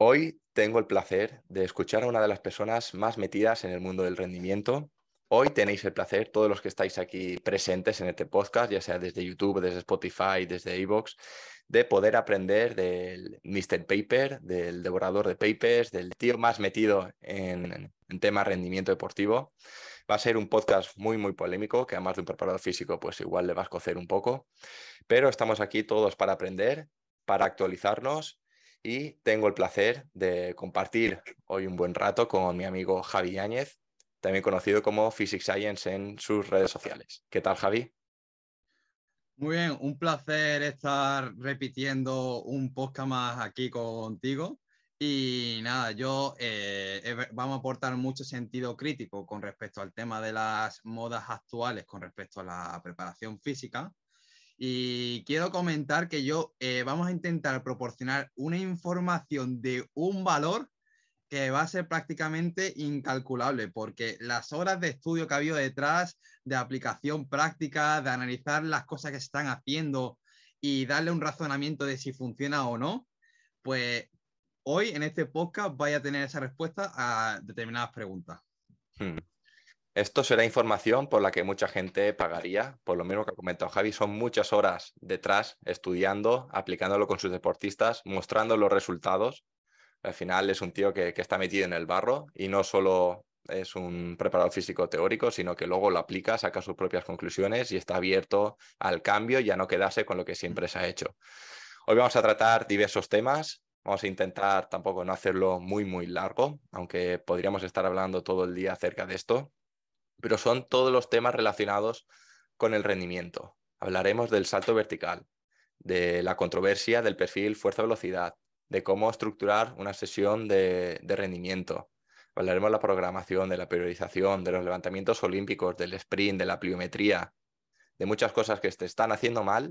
Hoy tengo el placer de escuchar a una de las personas más metidas en el mundo del rendimiento. Hoy tenéis el placer, todos los que estáis aquí presentes en este podcast, ya sea desde YouTube, desde Spotify, desde Evox, de poder aprender del Mr. Paper, del devorador de papers, del tío más metido en, en tema rendimiento deportivo. Va a ser un podcast muy, muy polémico, que además de un preparador físico, pues igual le vas a cocer un poco. Pero estamos aquí todos para aprender, para actualizarnos y tengo el placer de compartir hoy un buen rato con mi amigo Javi Áñez, también conocido como Physics Science en sus redes sociales. ¿Qué tal, Javi? Muy bien, un placer estar repitiendo un podcast más aquí contigo. Y nada, yo eh, vamos a aportar mucho sentido crítico con respecto al tema de las modas actuales, con respecto a la preparación física y quiero comentar que yo eh, vamos a intentar proporcionar una información de un valor que va a ser prácticamente incalculable, porque las horas de estudio que ha habido detrás, de aplicación práctica, de analizar las cosas que se están haciendo y darle un razonamiento de si funciona o no, pues hoy en este podcast vaya a tener esa respuesta a determinadas preguntas. Hmm. Esto será información por la que mucha gente pagaría, por lo mismo que ha comentado Javi, son muchas horas detrás estudiando, aplicándolo con sus deportistas, mostrando los resultados. Al final es un tío que, está metido en el barro y no solo es un preparador físico teórico, sino que luego lo aplica, saca sus propias conclusiones y está abierto al cambio y a no quedarse con lo que siempre se ha hecho. Hoy vamos a tratar diversos temas, Vamos a intentar tampoco no hacerlo muy, muy largo, aunque podríamos estar hablando todo el día acerca de esto pero son todos los temas relacionados con el rendimiento. Hablaremos del salto vertical, de la controversia del perfil fuerza-velocidad, de cómo estructurar una sesión de, rendimiento. Hablaremos de la programación, de la priorización, de los levantamientos olímpicos, del sprint, de la pliometría, de muchas cosas que se están haciendo mal,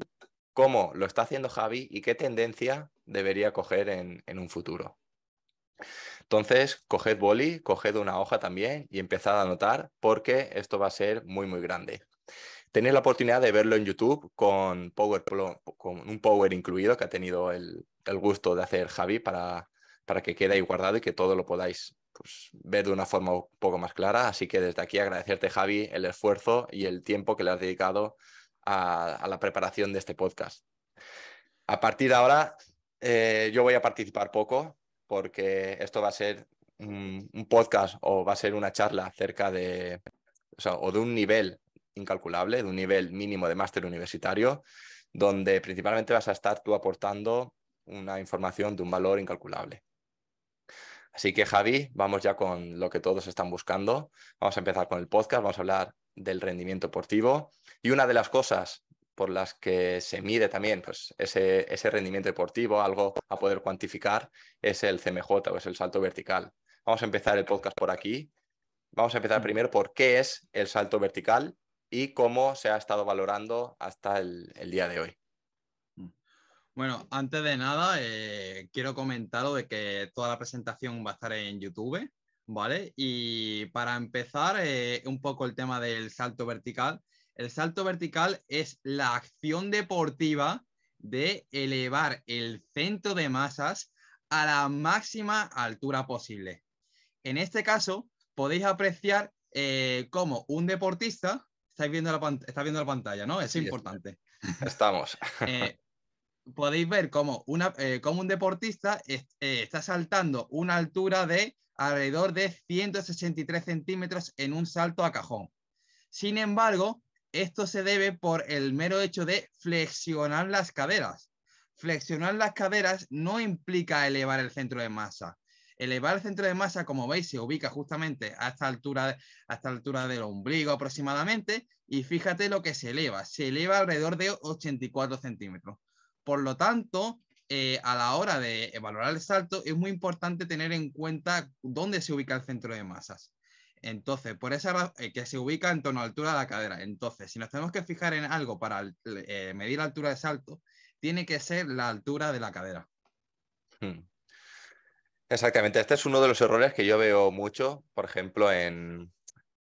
cómo lo está haciendo Javi y qué tendencia debería coger en un futuro. Entonces, coged boli, coged una hoja también y empezad a anotar porque esto va a ser muy, muy grande. Tenéis la oportunidad de verlo en YouTube con, Power, con un Power incluido que ha tenido el, gusto de hacer Javi para, que quede ahí guardado y que todo lo podáis pues, ver de una forma un poco más clara. Así que desde aquí agradecerte, Javi, el esfuerzo y el tiempo que le has dedicado a, la preparación de este podcast. A partir de ahora, eh, yo voy a participar poco, porque esto va a ser un, podcast o va a ser una charla acerca de, o, o de un nivel incalculable, de un nivel mínimo de máster universitario, donde principalmente vas a estar tú aportando una información de un valor incalculable. Así que Javi, vamos ya con lo que todos están buscando. Vamos a empezar con el podcast, vamos a hablar del rendimiento deportivo. Y una de las cosas por las que se mide también pues, ese, rendimiento deportivo, algo a poder cuantificar, es el CMJ o es pues, el salto vertical. Vamos a empezar el podcast por aquí. Vamos a empezar primero por qué es el salto vertical y cómo se ha estado valorando hasta el, día de hoy. Mm. Bueno, antes de nada, eh, quiero comentaros de que toda la presentación va a estar en YouTube, ¿vale? Y para empezar, eh, un poco el tema del salto vertical el salto vertical es la acción deportiva de elevar el centro de masas a la máxima altura posible. En este caso, podéis apreciar eh, cómo un deportista, estáis viendo la, está viendo la pantalla, ¿no? Es importante. Estamos. Eh, podéis ver cómo, eh, un deportista está saltando una altura de alrededor de 163 centímetros en un salto a cajón. Sin embargo, esto se debe por el mero hecho de flexionar las caderas. Flexionar las caderas no implica elevar el centro de masa. Elevar el centro de masa, como veis, se ubica justamente a esta altura, a altura del ombligo aproximadamente. Y fíjate lo que se eleva. Se eleva alrededor de 84 centímetros. Por lo tanto, eh, a la hora de evaluar el salto, es muy importante tener en cuenta dónde se ubica el centro de masas. Entonces, por esa razón, eh, que se ubica en torno a altura de la cadera. Entonces, si nos tenemos que fijar en algo para eh, medir la altura de salto, tiene que ser la altura de la cadera. Hmm. Exactamente, este es uno de los errores que yo veo mucho, por ejemplo, en,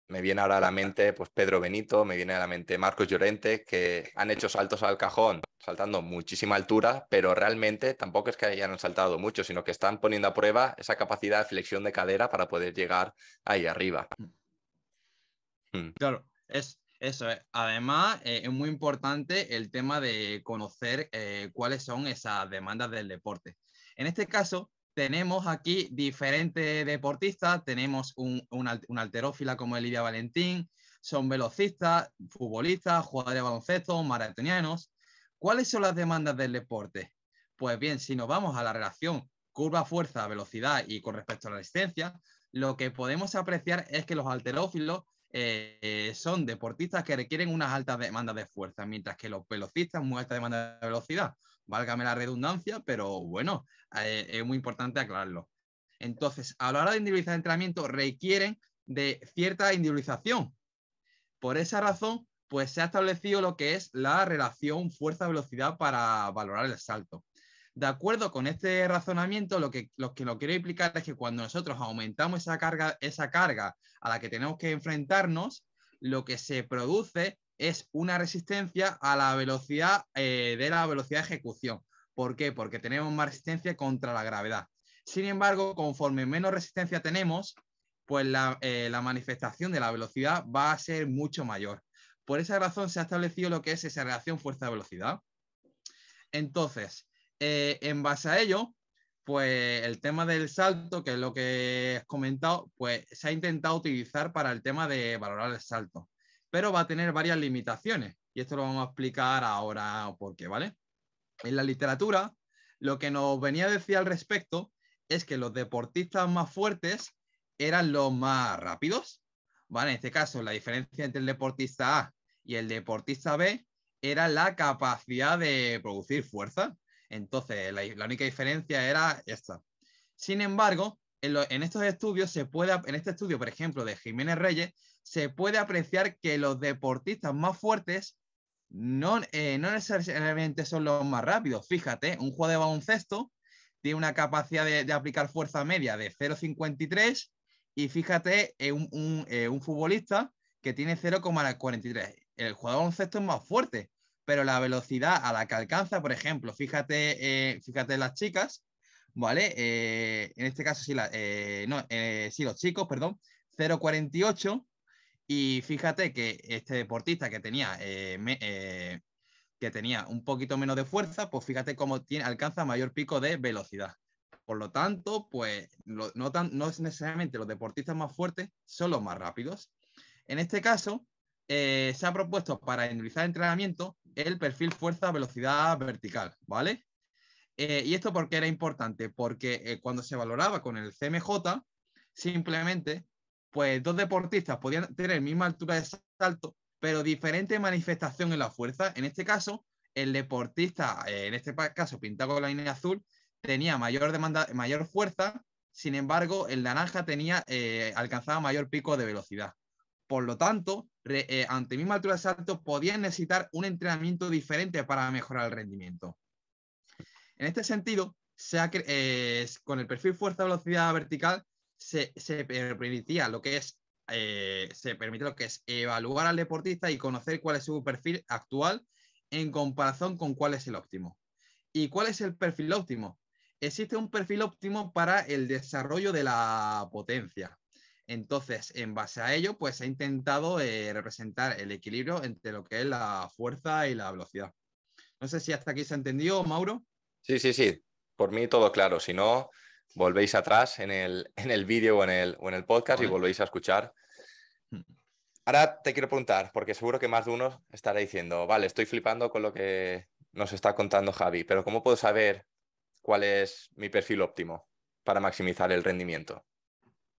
me viene ahora a la mente pues, Pedro Benito, me viene a la mente Marcos Llorente, que han hecho saltos al cajón, saltando muchísima altura, pero realmente tampoco es que hayan saltado mucho, sino que están poniendo a prueba esa capacidad de flexión de cadera para poder llegar ahí arriba. Mm. Mm. Claro, es eso. Eh. Además, eh, es muy importante el tema de conocer eh, cuáles son esas demandas del deporte. En este caso, tenemos aquí diferentes deportistas, tenemos un, alterófila como Elidia Valentín, son velocistas, futbolistas, jugadores de baloncesto, maratonianos. ¿Cuáles son las demandas del deporte? Pues bien, si nos vamos a la relación curva-fuerza, velocidad y con respecto a la resistencia, lo que podemos apreciar es que los alterófilos eh, son deportistas que requieren unas altas demandas de fuerza, mientras que los velocistas muestran alta demanda de velocidad válgame la redundancia, pero bueno, eh, es muy importante aclararlo. Entonces, a la hora de individualizar el entrenamiento requieren de cierta individualización. Por esa razón, pues se ha establecido lo que es la relación fuerza-velocidad para valorar el salto. De acuerdo con este razonamiento, lo que, lo que lo quiero explicar es que cuando nosotros aumentamos esa carga, esa carga a la que tenemos que enfrentarnos, lo que se produce es una resistencia a la velocidad eh, de la velocidad de ejecución. ¿Por qué? Porque tenemos más resistencia contra la gravedad. Sin embargo, conforme menos resistencia tenemos, pues la, eh, manifestación de la velocidad va a ser mucho mayor. Por esa razón se ha establecido lo que es esa relación fuerza-velocidad. Entonces, eh, en base a ello, pues el tema del salto, que es lo que he comentado, pues se ha intentado utilizar para el tema de valorar el salto pero va a tener varias limitaciones. Y esto lo vamos a explicar ahora por qué, ¿vale? En la literatura, lo que nos venía a decir al respecto es que los deportistas más fuertes eran los más rápidos, ¿vale? En este caso, la diferencia entre el deportista A y el deportista B era la capacidad de producir fuerza. Entonces, la, única diferencia era esta. Sin embargo, en, estos estudios se puede, en este estudio, por ejemplo, de Jiménez Reyes, se puede apreciar que los deportistas más fuertes eh, no, necesariamente son los más rápidos. Fíjate, un juego de baloncesto tiene una capacidad de, aplicar fuerza media de 0,53 y fíjate, eh, eh, un, futbolista que tiene 0,43. El jugador de baloncesto es más fuerte, pero la velocidad a la que alcanza, por ejemplo, fíjate, fíjate las chicas, ¿vale? en este caso, sí, la, sí los chicos, perdón, 0,48 y fíjate que este deportista que tenía, eh, eh, que tenía un poquito menos de fuerza, pues fíjate cómo tiene, alcanza mayor pico de velocidad. Por lo tanto, pues no, es necesariamente los deportistas más fuertes, son los más rápidos. En este caso, eh, se ha propuesto para individualizar entrenamiento el perfil fuerza-velocidad vertical, ¿vale? ¿Y esto porque era importante? Porque cuando se valoraba con el CMJ, simplemente pues dos deportistas podían tener misma altura de salto, pero diferente manifestación en la fuerza. En este caso, el deportista, eh, en este caso pintado con la línea azul, tenía mayor demanda, mayor fuerza, sin embargo, el naranja tenía, eh, alcanzaba mayor pico de velocidad. Por lo tanto, eh, ante misma altura de salto, podían necesitar un entrenamiento diferente para mejorar el rendimiento. En este sentido, con el perfil fuerza-velocidad vertical, se, permitía lo que es eh, se permite lo que es evaluar al deportista y conocer cuál es su perfil actual en comparación con cuál es el óptimo. ¿Y cuál es el perfil óptimo? Existe un perfil óptimo para el desarrollo de la potencia. Entonces, en base a ello, pues he ha intentado eh, representar el equilibrio entre lo que es la fuerza y la velocidad. No sé si hasta aquí se ha entendido, Mauro. Sí, sí, sí. Por mí todo claro. Si no, volvéis atrás en el, vídeo o, en el, podcast y volvéis a escuchar. Mm. Ahora te quiero preguntar, porque seguro que más de uno estará diciendo, vale, estoy flipando con lo que nos está contando Javi, pero ¿cómo puedo saber cuál es mi perfil óptimo para maximizar el rendimiento?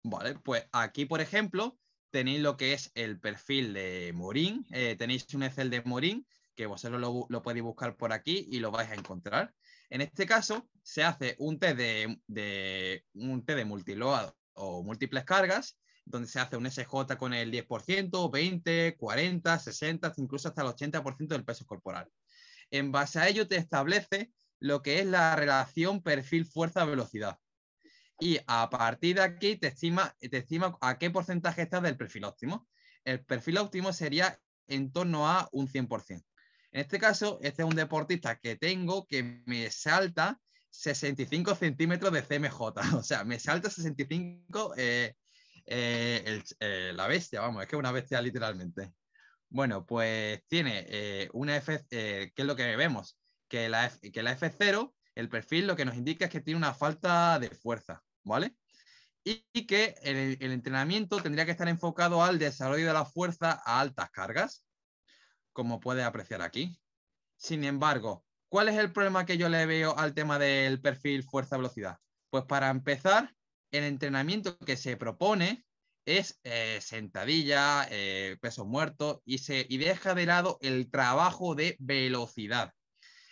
Vale, pues aquí, por ejemplo, tenéis lo que es el perfil de Morín, eh, tenéis un Excel de Morín que vosotros lo, lo podéis buscar por aquí y lo vais a encontrar. En este caso, se hace un test de, de, un de o múltiples cargas, donde se hace un SJ con el 10%, 20, 40, 60, incluso hasta el 80% del peso corporal. En base a ello te establece lo que es la relación perfil-fuerza-velocidad. Y a partir de aquí te estima, te estima a qué porcentaje estás del perfil óptimo. El perfil óptimo sería en torno a un 100%. En este caso, este es un deportista que tengo que me salta 65 centímetros de CMJ. O sea, me salta 65 eh, eh, eh, la bestia, vamos, es que es una bestia literalmente. Bueno, pues tiene una F, ¿qué es lo que vemos? Que la, F, que la F0, el perfil lo que nos indica es que tiene una falta de fuerza, ¿vale? Y, que el, el entrenamiento tendría que estar enfocado al desarrollo de la fuerza a altas cargas, como puede apreciar aquí. Sin embargo, ¿Cuál es el problema que yo le veo al tema del perfil fuerza-velocidad? Pues para empezar, el entrenamiento que se propone es eh, sentadilla, eh, peso muerto y, se, deja de lado el trabajo de velocidad.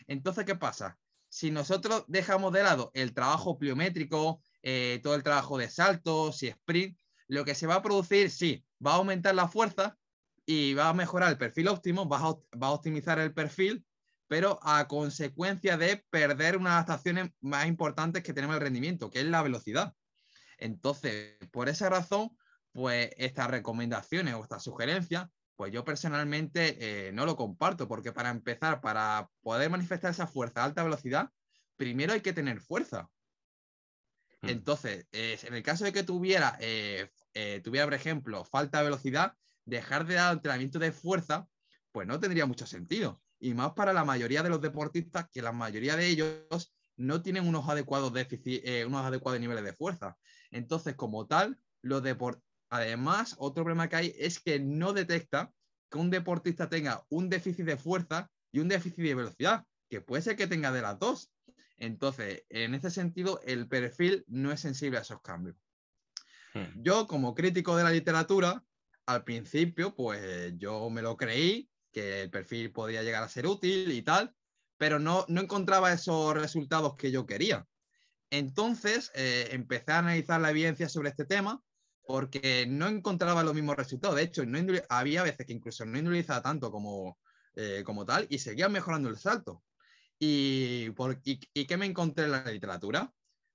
Entonces, ¿qué pasa? Si nosotros dejamos de lado el trabajo pliométrico, eh, todo el trabajo de saltos y sprint, lo que se va a producir, sí, va a aumentar la fuerza y va a mejorar el perfil óptimo, va a optimizar el perfil, pero a consecuencia de perder unas adaptaciones más importantes que tenemos el rendimiento, que es la velocidad. Entonces, por esa razón, pues estas recomendaciones o estas sugerencias, pues yo personalmente eh, no lo comparto, porque para empezar, para poder manifestar esa fuerza a alta velocidad, primero hay que tener fuerza. Hmm. Entonces, eh, en el caso de que tuviera, eh, tuviera, por ejemplo, falta de velocidad, dejar de dar entrenamiento de fuerza, pues no tendría mucho sentido y más para la mayoría de los deportistas, que la mayoría de ellos no tienen unos adecuados, déficit, eh, unos adecuados niveles de fuerza. Entonces, como tal, los además, otro problema que hay es que no detecta que un deportista tenga un déficit de fuerza y un déficit de velocidad, que puede ser que tenga de las dos. Entonces, en ese sentido, el perfil no es sensible a esos cambios. Hmm. Yo, como crítico de la literatura, al principio, pues yo me lo creí que el perfil podía llegar a ser útil y tal, pero no, no encontraba esos resultados que yo quería. Entonces eh, empecé a analizar la evidencia sobre este tema porque no encontraba los mismos resultados. De hecho, no había veces que incluso no indulizaba tanto como, eh, como tal y seguía mejorando el salto. Y, por, y, qué me encontré en la literatura?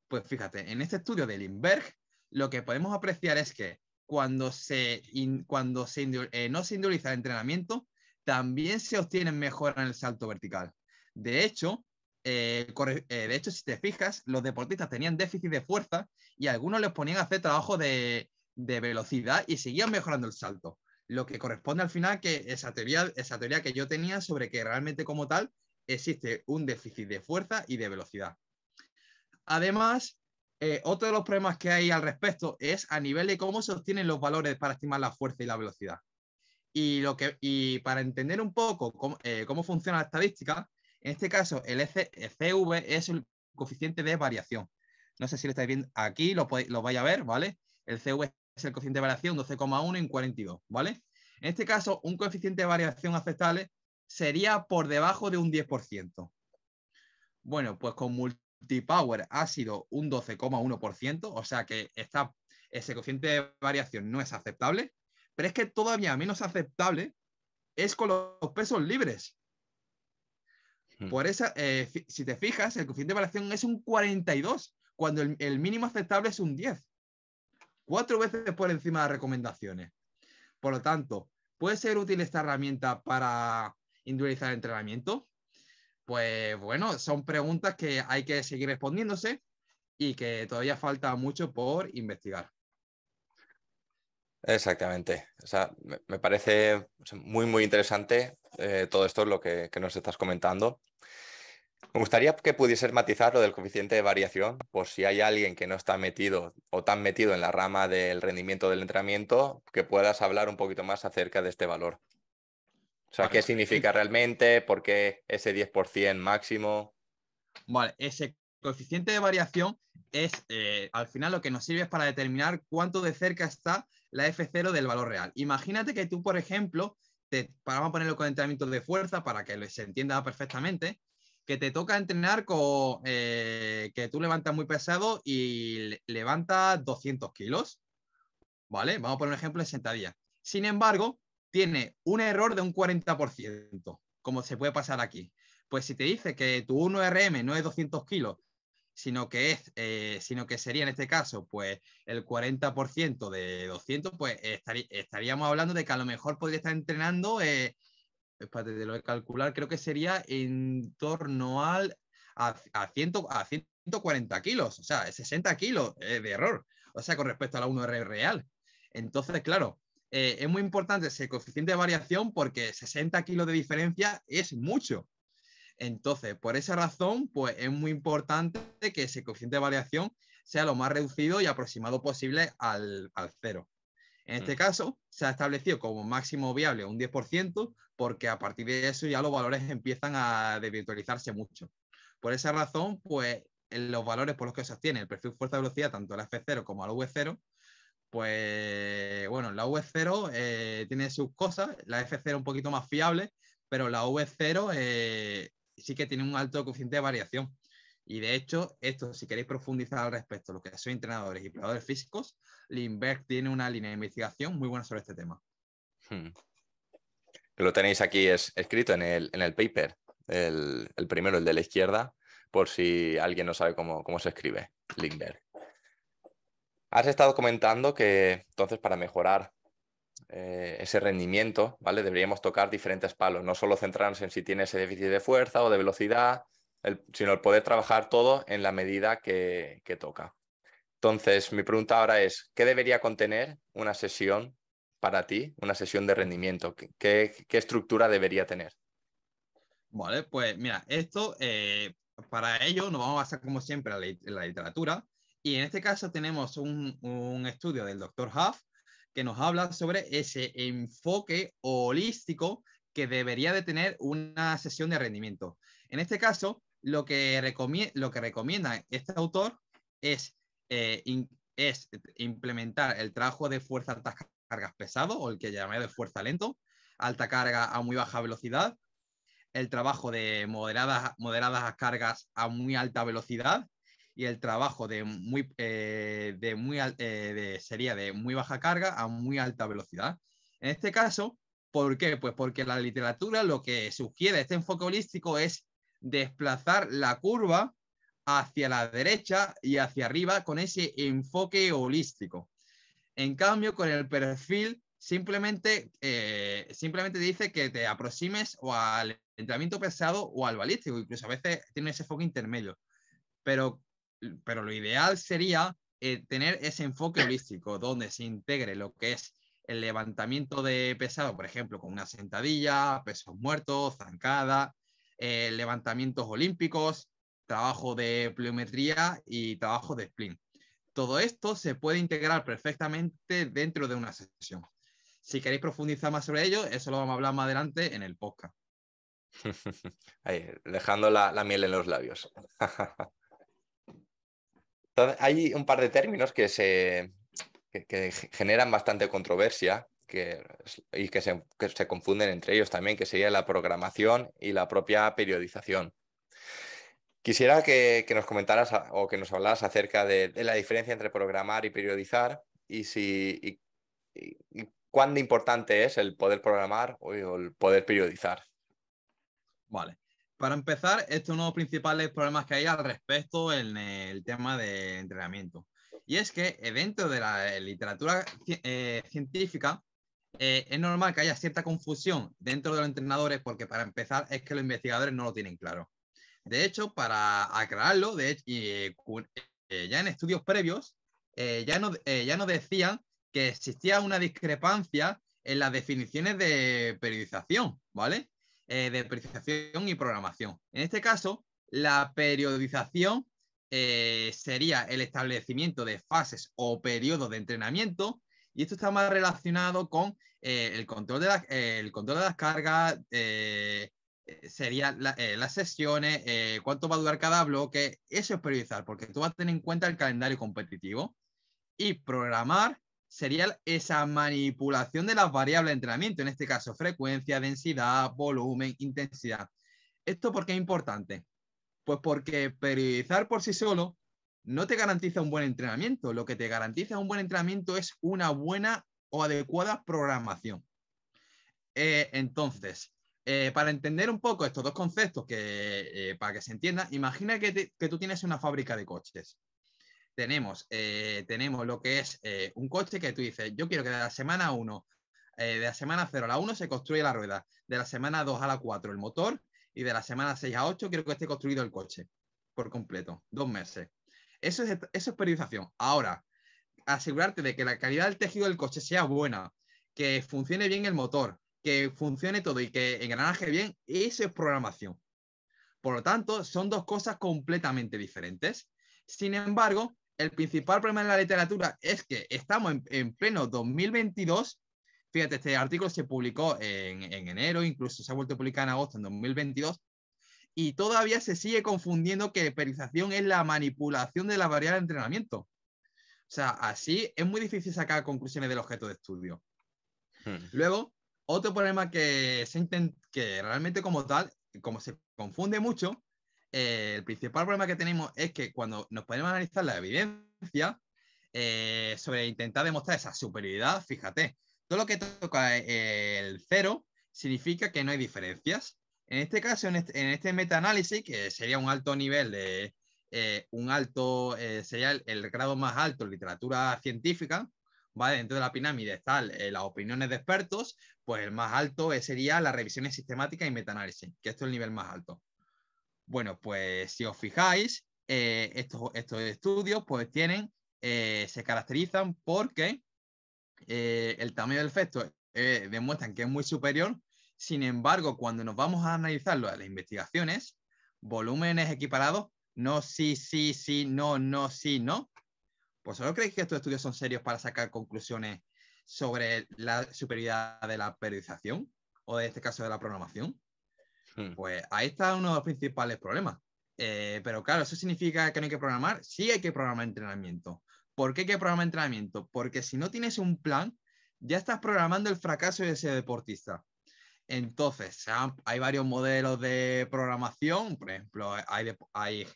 Pues fíjate, en este estudio de Lindbergh, lo que podemos apreciar es que cuando, se, cuando eh, no se induliza el entrenamiento, también se obtienen mejor en el salto vertical. De hecho, eh, eh, de hecho, si te fijas, los deportistas tenían déficit de fuerza y algunos les ponían a hacer trabajo de, velocidad y seguían mejorando el salto. Lo que corresponde al final que esa teoría, esa teoría que yo tenía sobre que realmente como tal existe un déficit de fuerza y de velocidad. Además, eh, otro de los problemas que hay al respecto es a nivel de cómo se obtienen los valores para estimar la fuerza y la velocidad. Y, para entender un poco eh, cómo, funciona la estadística, en este caso el CV es el coeficiente de variación. No sé si lo estáis viendo aquí, lo, vais a ver, ¿vale? El CV es el coeficiente de variación 12,1 en 42, ¿vale? En este caso, un coeficiente de variación aceptable sería por debajo de un 10%. Bueno, pues con Multipower ha sido un 12,1%, o sea que ese coeficiente de variación no es aceptable pero es que todavía menos aceptable es con los pesos libres. Hmm. Por esa, eh, si te fijas, el coeficiente de variación es un 42, cuando el, mínimo aceptable es un 10. Cuatro veces por encima de las recomendaciones. Por lo tanto, ¿puede ser útil esta herramienta para individualizar el entrenamiento? Pues bueno, son preguntas que hay que seguir respondiéndose y que todavía falta mucho por investigar. Exactamente. O sea, me, parece muy, muy interesante eh, todo esto, lo que, nos estás comentando. Me gustaría que pudieses matizar lo del coeficiente de variación, por si hay alguien que no está metido o tan metido en la rama del rendimiento del entrenamiento, que puedas hablar un poquito más acerca de este valor. O sea, ¿qué significa realmente? ¿Por qué ese 10% máximo? Vale, ese coeficiente de variación es eh, al final lo que nos sirve es para determinar cuánto de cerca está la F0 del valor real. Imagínate que tú, por ejemplo, te, vamos a ponerlo con entrenamiento de fuerza para que se entienda perfectamente, que te toca entrenar con eh, que tú levantas muy pesado y levantas 200 kilos, ¿vale? Vamos a poner un ejemplo de sentadilla. Sin embargo, tiene un error de un 40%, como se puede pasar aquí. Pues si te dice que tu 1RM no es 200 kilos, sino que, es, eh, sino que sería en este caso pues el 40% de 200, pues estaríamos hablando de que a lo mejor podría estar entrenando, para para de lo de calcular, creo que sería en torno al, a, a 140 kilos, o sea, 60 kilos eh, de error, o sea, con respecto a la 1R real. Entonces, claro, eh, es muy importante ese coeficiente de variación porque 60 kilos de diferencia es mucho. Entonces, por esa razón, pues es muy importante que ese coeficiente de variación sea lo más reducido y aproximado posible al, cero. En este mm. caso, se ha establecido como máximo viable un 10%, porque a partir de eso ya los valores empiezan a desvirtualizarse mucho. Por esa razón, pues los valores por los que se obtiene el perfil fuerza-velocidad, tanto la F0 como a la V0, pues bueno, la V0 eh, tiene sus cosas, la F0 un poquito más fiable, pero la V0 sí que tiene un alto coeficiente de variación. Y de hecho, esto, si queréis profundizar al respecto, lo que son entrenadores y probadores físicos, Lindbergh tiene una línea de investigación muy buena sobre este tema. Hmm. Lo tenéis aquí es, escrito en el, en el paper, el, primero, el de la izquierda, por si alguien no sabe cómo, cómo se escribe Lindbergh. Has estado comentando que entonces para mejorar eh, ese rendimiento, ¿vale? Deberíamos tocar diferentes palos, no solo centrarnos en si tiene ese déficit de fuerza o de velocidad, sino el poder trabajar todo en la medida que, toca. Entonces, mi pregunta ahora es, ¿qué debería contener una sesión para ti, una sesión de rendimiento? ¿Qué, estructura debería tener? Vale, pues mira, esto eh, para ello nos vamos a basar como siempre en la, literatura y en este caso tenemos un, un estudio del doctor Huff que nos habla sobre ese enfoque holístico que debería de tener una sesión de rendimiento. En este caso, lo que, lo que recomienda este autor es, eh, implementar el trabajo de fuerza altas cargas pesado, o el que llamé de fuerza lento, alta carga a muy baja velocidad, el trabajo de moderadas, moderadas cargas a muy alta velocidad, y el trabajo de muy, eh, de muy eh, sería de muy baja carga a muy alta velocidad. En este caso, ¿por qué? Pues porque la literatura lo que sugiere este enfoque holístico es desplazar la curva hacia la derecha y hacia arriba con ese enfoque holístico. En cambio, con el perfil simplemente, eh, simplemente dice que te aproximes o al entrenamiento pesado o al balístico, incluso a veces tiene ese enfoque intermedio. Pero pero lo ideal sería eh, tener ese enfoque holístico donde se integre lo que es el levantamiento de pesado, por ejemplo, con una sentadilla, pesos muertos, zancada, eh, levantamientos olímpicos, trabajo de pliometría y trabajo de sprint. Todo esto se puede integrar perfectamente dentro de una sesión. Si queréis profundizar más sobre ello, eso lo vamos a hablar más adelante en el podcast. Ahí, dejando la, la miel en los labios. hay un par de términos que generan bastante controversia y que se, confunden entre ellos también, que sería la programación y la propia periodización. Quisiera que, nos comentaras o que nos hablaras acerca de, la diferencia entre programar y periodizar y y cuán importante es el poder programar o el poder periodizar. Vale. Para empezar, estos son los principales problemas que hay al respecto en el tema de entrenamiento. Y es que dentro de la eh, literatura eh, científica eh, es normal que haya cierta confusión dentro de los entrenadores porque para empezar es que los investigadores no lo tienen claro. De hecho, para aclararlo, ya en estudios previos ya, ya nos decían que existía una discrepancia en las definiciones de periodización, ¿vale? Eh, de periodización y programación. En este caso, la periodización eh, sería el establecimiento de fases o periodos de entrenamiento y esto está más relacionado con eh, el, control de la, el, control de las cargas, serían las sesiones, cuánto va a durar cada bloque, eso es periodizar porque tú vas a tener en cuenta el calendario competitivo y programar sería esa manipulación de las variables de entrenamiento, en este caso frecuencia, densidad, volumen, intensidad. ¿Esto por qué es importante? Pues porque periodizar por sí solo no te garantiza un buen entrenamiento. Lo que te garantiza un buen entrenamiento es una buena o adecuada programación. Eh, entonces, eh, para entender un poco estos dos conceptos, que, eh, para que se entienda, imagina que tú tienes una fábrica de coches tenemos, eh, tenemos lo que es eh, un coche que tú dices, yo quiero que de la semana 1, eh, de la semana 0 a la 1 se construye la rueda, de la semana 2 a la 4 el motor y de la semana 6 a 8 quiero que esté construido el coche por completo, dos meses. Eso es, eso es periodización. Ahora, asegurarte de que la calidad del tejido del coche sea buena, que funcione bien el motor, que funcione todo y que engranaje bien, eso es programación. Por lo tanto, son dos cosas completamente diferentes. Sin embargo, el principal problema en la literatura es que estamos en, pleno 2022. Fíjate, este artículo se publicó en, enero, incluso se ha vuelto a publicar en agosto en 2022, y todavía se sigue confundiendo que periodización es la manipulación de la variable de entrenamiento. O sea, así es muy difícil sacar conclusiones del objeto de estudio. Hmm. Luego, otro problema que, se que realmente como tal, como se confunde mucho, eh, el principal problema que tenemos es que cuando nos podemos analizar la evidencia eh, sobre intentar demostrar esa superioridad, fíjate, todo lo que toca eh, el cero significa que no hay diferencias. En este caso, en este, este meta-análisis, que sería un alto nivel de, un alto, sería el, grado más alto en literatura científica, ¿vale? Dentro de la pirámide están las opiniones de expertos, pues el más alto sería las revisiones sistemáticas y metaanálisis, que esto es el nivel más alto. Bueno, pues si os fijáis, eh, estos, estos, estudios pues tienen, eh, se caracterizan porque eh, el tamaño del efecto demuestran que es muy superior, sin embargo, cuando nos vamos a analizarlo a las investigaciones, volúmenes equiparados, no, sí, sí, sí, no, no, sí, no. ¿Pues solo creéis que estos estudios son serios para sacar conclusiones sobre la superioridad de la periodización o en este caso de la programación? Mm. Pues ahí está uno de los principales problemas. Eh, pero claro, ¿eso significa que no hay que programar? Sí hay que programar entrenamiento. ¿Por qué hay que programar entrenamiento? Porque si no tienes un plan, ya estás programando el fracaso de ese deportista. Entonces, hay varios modelos de programación, por ejemplo, hay,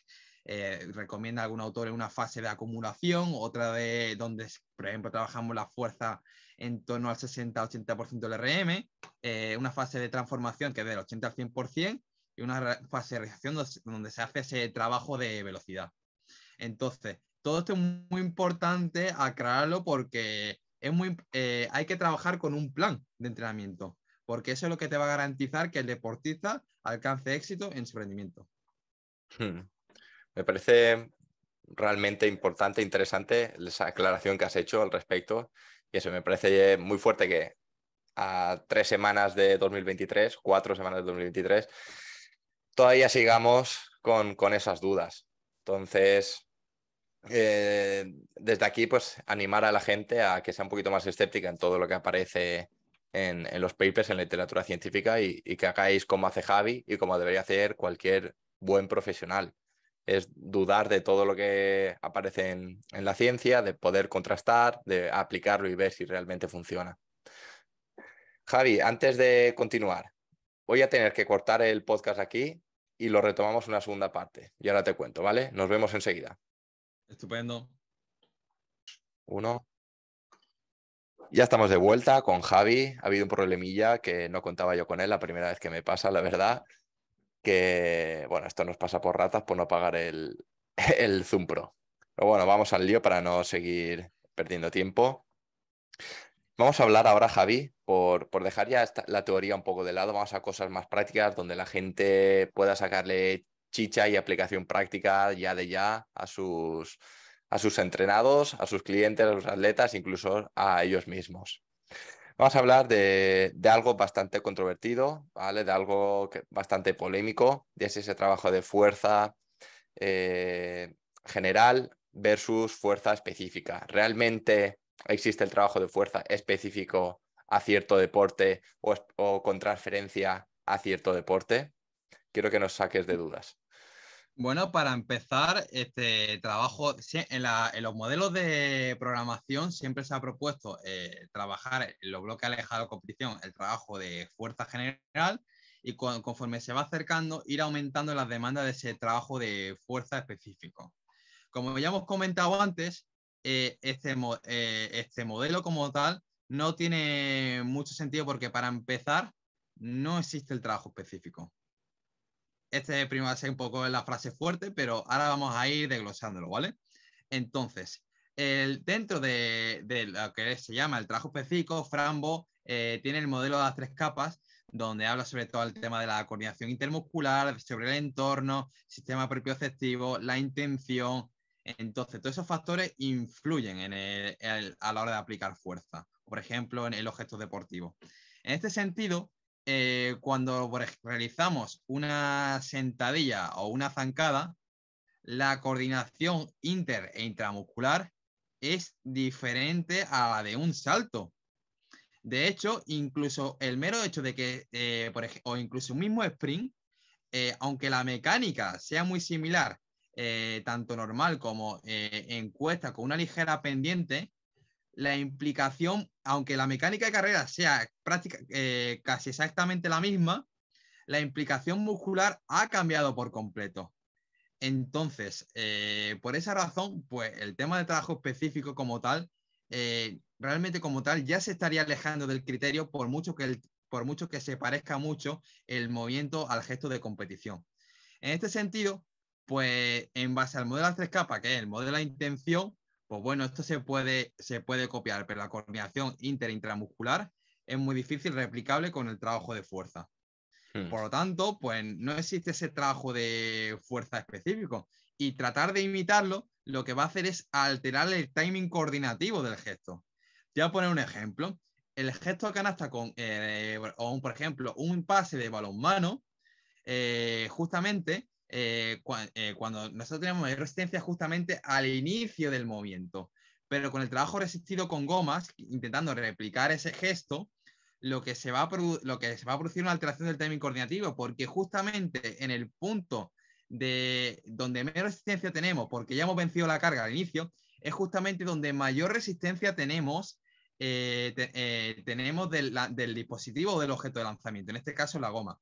eh, recomienda algún autor una fase de acumulación, otra de donde, por ejemplo, trabajamos la fuerza en torno al 60-80% del RM, una fase de transformación que es del 80 al 100% y una fase de realización donde se hace ese trabajo de velocidad. Entonces, todo esto es muy importante aclararlo porque es muy, eh, hay que trabajar con un plan de entrenamiento, porque eso es lo que te va a garantizar que el deportista alcance éxito en su rendimiento. Hmm. Me parece realmente importante, e interesante esa aclaración que has hecho al respecto y eso me parece eh, muy fuerte que a tres semanas de 2023, cuatro semanas de 2023, todavía sigamos con, esas dudas. Entonces, eh, desde aquí, pues animar a la gente a que sea un poquito más escéptica en todo lo que aparece en, los papers, en la literatura científica y, y, que hagáis como hace Javi y como debería hacer cualquier buen profesional, es dudar de todo lo que aparece en, la ciencia, de poder contrastar, de aplicarlo y ver si realmente funciona. Javi, antes de continuar, voy a tener que cortar el podcast aquí y lo retomamos en una segunda parte. Y ahora te cuento, ¿vale? Nos vemos enseguida. Estupendo. Uno. Ya estamos de vuelta con Javi. Ha habido un problemilla que no contaba yo con él la primera vez que me pasa, la verdad que, bueno, esto nos pasa por ratas por no pagar el, el Zoom Pro. Pero bueno, vamos al lío para no seguir perdiendo tiempo. Vamos a hablar ahora, Javi, por, dejar ya la teoría un poco de lado, vamos a cosas más prácticas donde la gente pueda sacarle chicha y aplicación práctica ya de ya a sus, a sus entrenados, a sus clientes, a sus atletas, incluso a ellos mismos. Vamos a hablar de, algo bastante controvertido, ¿vale? De algo bastante polémico, de ese trabajo de fuerza eh, general versus fuerza específica. ¿Realmente existe el trabajo de fuerza específico a cierto deporte o, o con transferencia a cierto deporte? Quiero que nos saques de mm. dudas. Bueno, para empezar, este trabajo en, los modelos de programación siempre se ha propuesto eh, trabajar en los bloques alejados de competición, el trabajo de fuerza general y conforme se va acercando ir aumentando las demandas de ese trabajo de fuerza específico. Como ya hemos comentado antes, eh, este, eh, este modelo como tal no tiene mucho sentido porque para empezar no existe el trabajo específico. Este primero va a ser un poco la frase fuerte, pero ahora vamos a ir desglosándolo, ¿vale? Entonces, el, dentro de, lo que se llama el trabajo específico, Frambo eh, tiene el modelo de las tres capas, donde habla sobre todo el tema de la coordinación intermuscular, sobre el entorno, sistema propioceptivo, la intención. Entonces, todos esos factores influyen en el, a la hora de aplicar fuerza, por ejemplo, en, en los gestos En este sentido, eh, cuando realizamos una sentadilla o una zancada, la coordinación inter e intramuscular es diferente a la de un salto. De hecho, incluso el mero hecho de que, eh, o incluso un mismo sprint, eh, aunque la mecánica sea muy similar, tanto normal como en cuesta, con una ligera pendiente, la implicación, aunque la mecánica de carrera sea práctica, eh, casi exactamente la misma, la implicación muscular ha cambiado por completo. Entonces, eh, por esa razón, pues el tema de trabajo específico como tal, eh, realmente como tal, ya se estaría alejando del criterio por mucho que, por mucho que se parezca mucho el movimiento al gesto de competición. En este sentido, pues en base al modelo de tres capas, que es el modelo de intención, pues bueno, esto se puede, se puede copiar, pero la coordinación inter es muy difícil replicable con el trabajo de fuerza. Hmm. Por lo tanto, pues no existe ese trabajo de fuerza específico. Y tratar de imitarlo lo que va a hacer es alterar el timing coordinativo del gesto. Te voy a poner un ejemplo. El gesto de canasta con, eh, o por ejemplo, un pase de balonmano, mano, eh, justamente eh, eh, cuando nosotros tenemos mayor resistencia justamente al inicio del movimiento. Pero con el trabajo resistido con gomas, intentando replicar ese gesto, lo que se va a, lo que se va a producir una alteración del timing coordinativo, porque justamente en el punto de donde menos resistencia tenemos, porque ya hemos vencido la carga al inicio, es justamente donde mayor resistencia tenemos eh, tenemos del, dispositivo o del objeto de lanzamiento, en este caso la goma.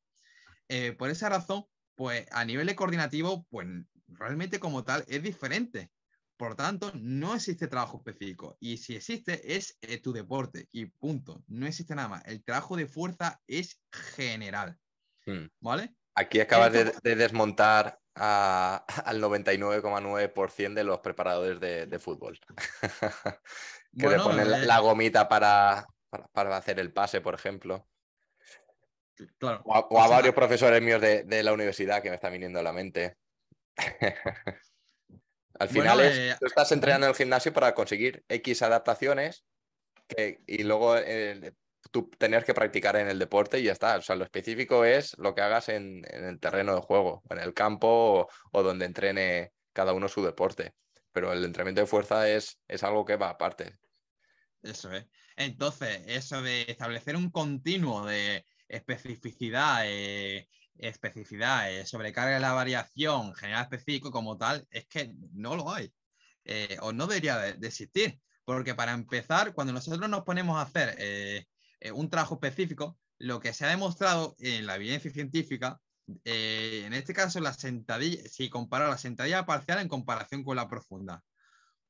por esa razón, pues a nivel de coordinativo, pues realmente como tal es diferente. Por tanto, no existe trabajo específico. Y si existe, es eh, tu deporte. Y punto. No existe nada más. El trabajo de fuerza es general. Hmm. ¿Vale? Aquí acabas de, desmontar al 99,9% de los preparadores de, fútbol. que le ponen la, gomita para hacer el pase, por ejemplo. O a, pues varios profesores míos de, la universidad que me están viniendo a la mente. Al final eh, tú estás entrenando en el gimnasio para conseguir X adaptaciones y luego eh, tú tenías que practicar en el deporte y ya está. O sea, lo específico es lo que hagas en, el terreno de juego, en el campo o, donde entrene cada uno su deporte. Pero el entrenamiento de fuerza es, es algo que va aparte. Eso es. Entonces, eso de establecer un continuo de especificidad, eh, especificidad, eh, sobrecarga de la variación, general específico como tal, es que no lo hay. Eh, o no debería de, existir. Porque para empezar, cuando nosotros nos ponemos a hacer un trabajo específico, lo que se ha demostrado en la evidencia científica, en este caso, la sentadilla, si comparo la sentadilla parcial en comparación con la profunda.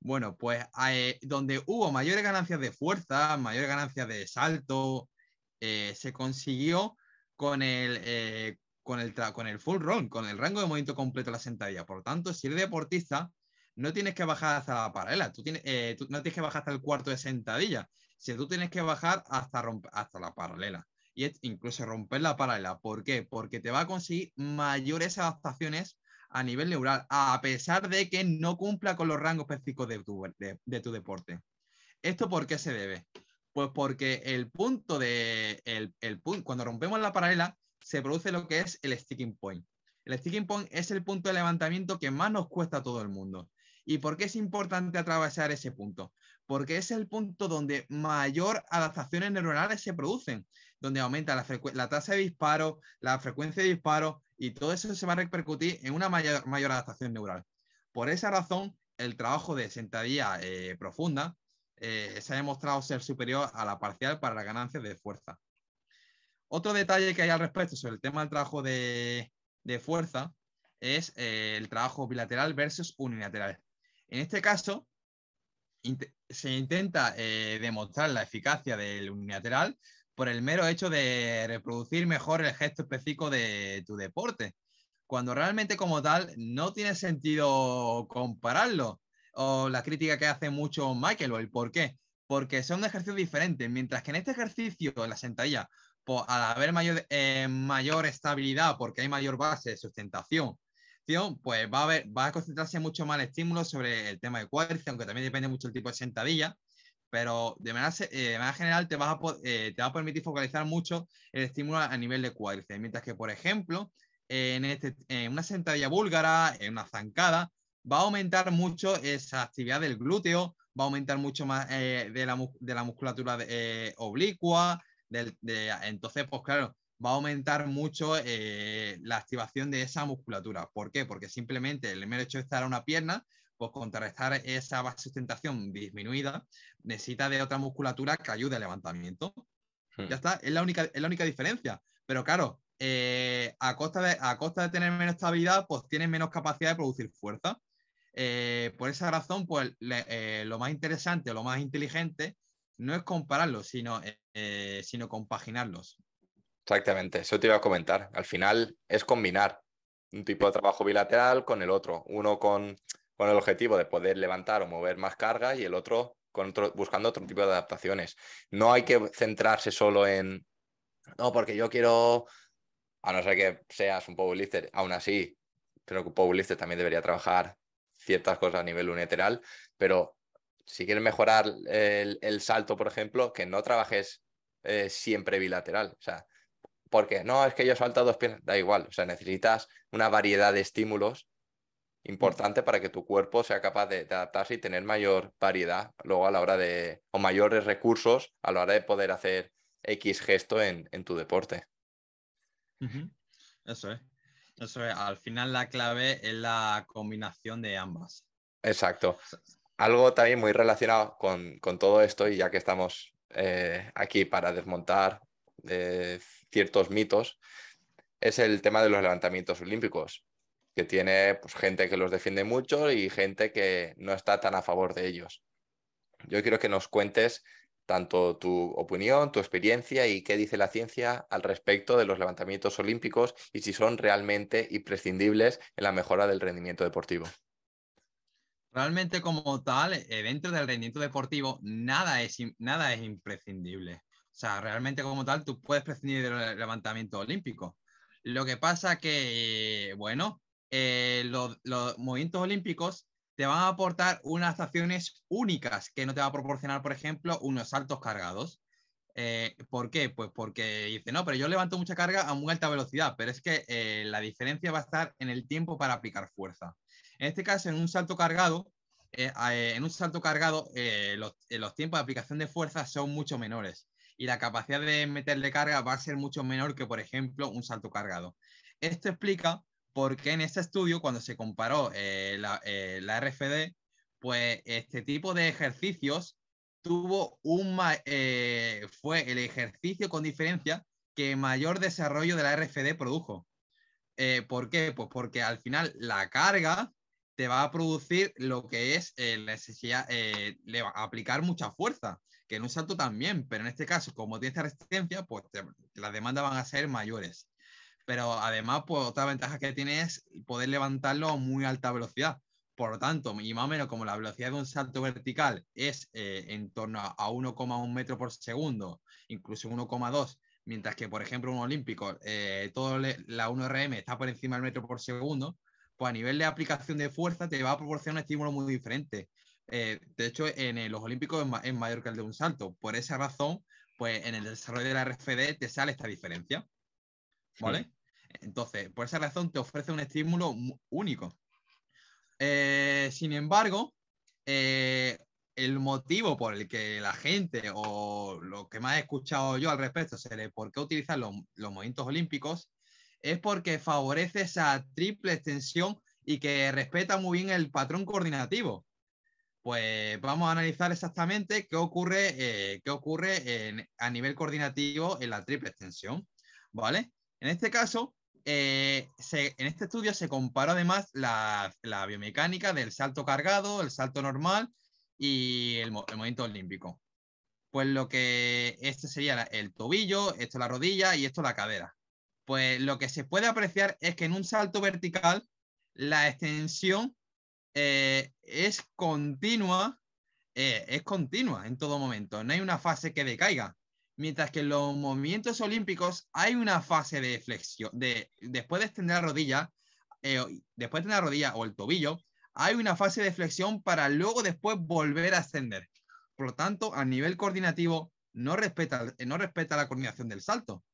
Bueno, pues eh, donde hubo mayores ganancias de fuerza, mayores ganancias de salto, eh, se consiguió con el, eh, con, el full roll, con el rango de movimiento completo de la sentadilla. Por tanto, si eres deportista, no tienes que bajar hasta la paralela, tú, eh, no tienes que bajar hasta el cuarto de sentadilla, si tú tienes que bajar hasta, hasta la paralela. Y es incluso romper la paralela. ¿Por qué? Porque te va a conseguir mayores adaptaciones a nivel neural, a pesar de que no cumpla con los rangos específicos de tu deporte. ¿Esto por qué se debe? Pues porque el punto de, el, cuando rompemos la paralela, se produce lo que es el sticking point. El sticking point es el punto de levantamiento que más nos cuesta a todo el mundo. ¿Y por qué es importante atravesar ese punto? Porque es el punto donde mayor adaptaciones neuronales se producen, donde aumenta la, tasa de disparo, la frecuencia de disparo y todo eso se va a repercutir en una mayor, adaptación neural. Por esa razón, el trabajo de sentadilla eh, profunda eh, se ha demostrado ser superior a la parcial para la ganancias de fuerza. Otro detalle que hay al respecto sobre el tema del trabajo de, fuerza es eh, el trabajo bilateral versus unilateral. En este caso, se intenta eh, demostrar la eficacia del unilateral por el mero hecho de reproducir mejor el gesto específico de tu deporte, cuando realmente como tal no tiene sentido compararlo, o la crítica que hace mucho Michael por qué. Porque son ejercicios diferentes. Mientras que en este ejercicio, en la sentadilla, pues, al haber mayor, eh, mayor estabilidad, porque hay mayor base de sustentación, pues va a, concentrarse mucho más el estímulo sobre el tema de cuádriceps, aunque también depende mucho el tipo de sentadilla. Pero de manera, eh, general te, vas a, eh, te va a permitir focalizar mucho el estímulo a nivel de cuádriceps. Mientras que, por ejemplo, en, este, en, una sentadilla búlgara, en una zancada, va a aumentar mucho esa actividad del glúteo, va a aumentar mucho más eh, de, la, musculatura eh, oblicua, entonces, pues claro, va a aumentar mucho eh, la activación de esa musculatura. ¿Por qué? Porque simplemente el mero hecho de estar a una pierna, pues contrarrestar esa sustentación disminuida, necesita de otra musculatura que ayude al levantamiento. Ya está, es la única, es la única diferencia. Pero claro, a, costa de, a costa de tener menos estabilidad, pues tienes menos capacidad de producir fuerza. Eh, por esa razón, pues eh, lo más interesante o lo más inteligente no es compararlos, sino, eh, sino compaginarlos. Exactamente, eso te iba a comentar. Al final es combinar un tipo de trabajo bilateral con el otro, uno con, con el objetivo de poder levantar o mover más carga y el otro, buscando otro tipo de adaptaciones. No hay que centrarse solo en, no, porque yo quiero, a no ser que seas un powerlifter, aún así, creo que un powerlifter también debería trabajar ciertas cosas a nivel unilateral, pero si quieres mejorar el, salto, por ejemplo, que no trabajes eh, siempre bilateral. O sea, porque no, es que yo salto dos piernas, da igual. O sea, necesitas una variedad de estímulos importante para que tu cuerpo sea capaz de, adaptarse y tener mayor variedad luego a la hora de, o mayores recursos a la hora de poder hacer X gesto en, tu deporte. Eso es al final la clave es la combinación de ambas. Exacto. Algo también muy relacionado con, todo esto, y ya que estamos eh, aquí para desmontar eh, ciertos mitos, es el tema de los levantamientos olímpicos, que tiene pues, gente que los defiende mucho y gente que no está tan a favor de ellos. Yo quiero que nos cuentes tanto tu opinión, tu experiencia y qué dice la ciencia al respecto de los levantamientos olímpicos y si son realmente imprescindibles en la mejora del rendimiento deportivo. Realmente como tal, eh, dentro del rendimiento deportivo, nada es, nada es imprescindible. O sea, realmente como tal, tú puedes prescindir del levantamiento olímpico. Lo que pasa que, eh, bueno, eh, los movimientos olímpicos te van a aportar unas acciones únicas que no te va a proporcionar, por ejemplo, unos saltos cargados. Eh, ¿Por qué? Pues porque dice, no, pero yo levanto mucha carga a muy alta velocidad, pero es que eh, la diferencia va a estar en el tiempo para aplicar fuerza. En este caso, en un salto cargado, eh, en un salto cargado, los, los, tiempos de aplicación de fuerza son mucho menores y la capacidad de meterle carga va a ser mucho menor que, por ejemplo, un salto cargado. Esto explica porque en este estudio, cuando se comparó eh, la, eh, RFD, pues este tipo de ejercicios tuvo un eh, fue el ejercicio con diferencia que mayor desarrollo de la RFD produjo. ¿Por qué? Pues porque al final la carga te va a producir lo que es la necesidad, le va a aplicar mucha fuerza, que en un salto también, pero en este caso, como tiene esta resistencia, pues las demandas van a ser mayores. Pero además, pues otra ventaja que tiene es poder levantarlo a muy alta velocidad. Por lo tanto, y más o menos como la velocidad de un salto vertical es eh, en torno a 1,1 metro por segundo, incluso 1,2, mientras que, por ejemplo, un olímpico, eh, todo la 1RM está por encima del metro por segundo, pues a nivel de aplicación de fuerza te va a proporcionar un estímulo muy diferente. Eh, de hecho, en los olímpicos es mayor que el de un salto. Por esa razón, pues en el desarrollo de la RFD te sale esta diferencia. ¿Vale? Entonces, por esa razón te ofrece un estímulo único. Eh, sin embargo, eh, el motivo por el que la gente o lo que más he escuchado yo al respecto sobre por qué utilizan los, los movimientos olímpicos es porque favorece esa triple extensión y que respeta muy bien el patrón coordinativo. Pues vamos a analizar exactamente qué ocurre, eh, qué ocurre a nivel coordinativo en la triple extensión, ¿vale? En este caso, eh, en este estudio se comparó además la, biomecánica del salto cargado, el salto normal y el, movimiento olímpico. Pues lo que este sería el tobillo, esto la rodilla y esto la cadera. Pues lo que se puede apreciar es que en un salto vertical la extensión eh, es continua, eh, es continua en todo momento. No hay una fase que decaiga mientras que en los movimientos olímpicos hay una fase de flexión, de, después de extender la rodilla, eh, después de rodilla o el tobillo, hay una fase de flexión para luego después volver a ascender. Por lo tanto, a nivel coordinativo, no respeta, eh, no respeta la coordinación del salto.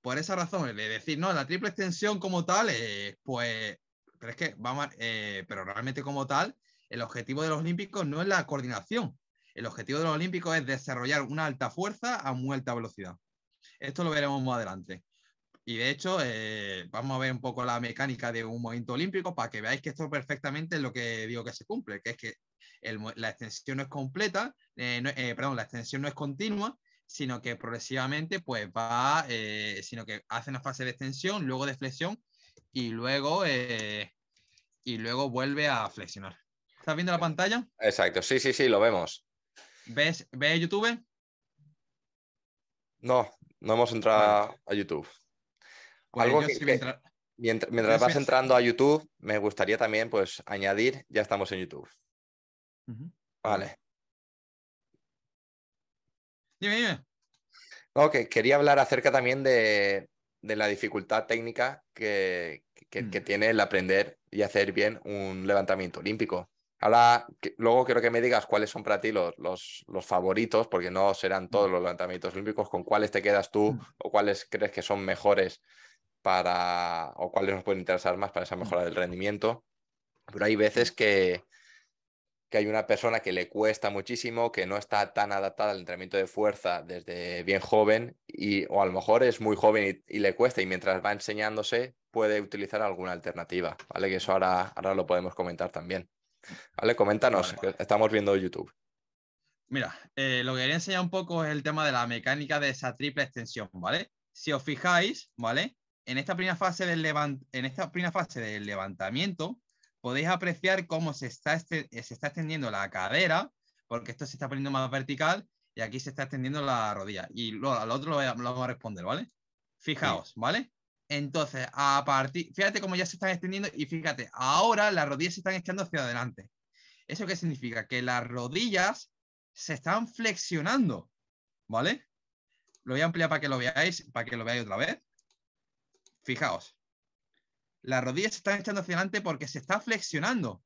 Por esa razón, de decir, no, la triple extensión como tal, eh, pues, pero que vamos, pero realmente como tal, el objetivo de los olímpicos no es la coordinación, el objetivo de los Olímpicos es desarrollar una alta fuerza a muy alta velocidad. Esto lo veremos más adelante. Y de hecho, eh, vamos a ver un poco la mecánica de un movimiento olímpico para que veáis que esto perfectamente es lo que digo que se cumple, que es que la extensión no es completa, eh, eh, perdón, la extensión no es continua, sino que progresivamente pues va, sino que hace una fase de extensión, luego de flexión y luego, y luego vuelve a flexionar. ¿Estás viendo la pantalla? Exacto, sí, sí, sí, lo vemos. ¿Ves, ¿Ves YouTube? No, no hemos entrado a YouTube. Algo mientras, mientras, vas entrando a YouTube, me gustaría también pues añadir, ya estamos en YouTube. Vale. Dime, dime. quería hablar acerca también de, la dificultad técnica que, que, mm. tiene el aprender y hacer bien un levantamiento olímpico. Ahora, luego quiero que me digas cuáles son para ti los, favoritos, porque no serán mm. todos los levantamientos olímpicos, con cuáles te quedas tú mm. o cuáles crees que son mejores para, o cuáles nos pueden interesar más para esa mm. mejora del rendimiento. Pero hay veces que, hay una persona que le cuesta muchísimo, que no está tan adaptada al entrenamiento de fuerza desde bien joven, y, o a lo mejor es muy joven y, le cuesta, y mientras va enseñándose puede utilizar alguna alternativa, ¿vale? Que eso ahora, ahora lo podemos comentar también. Vale, coméntanos, estamos viendo YouTube. Mira, eh, lo que quería enseñar un poco es el tema de la mecánica de esa triple extensión, ¿vale? Si os fijáis, ¿vale? En esta primera fase del, en esta primera fase del levantamiento, podéis apreciar cómo se está, este, se está extendiendo la cadera, porque esto se está poniendo más vertical, y aquí se está extendiendo la rodilla. Y luego al otro lo, vamos a responder, ¿vale? Fijaos, ¿vale? Entonces, a partir, fíjate cómo ya se están extendiendo y fíjate, ahora las rodillas se están echando hacia adelante. ¿Eso qué significa? Que las rodillas se están flexionando, ¿vale? Lo voy a ampliar para que lo veáis, para que lo veáis otra vez. Fijaos, las rodillas se están echando hacia adelante porque se está flexionando.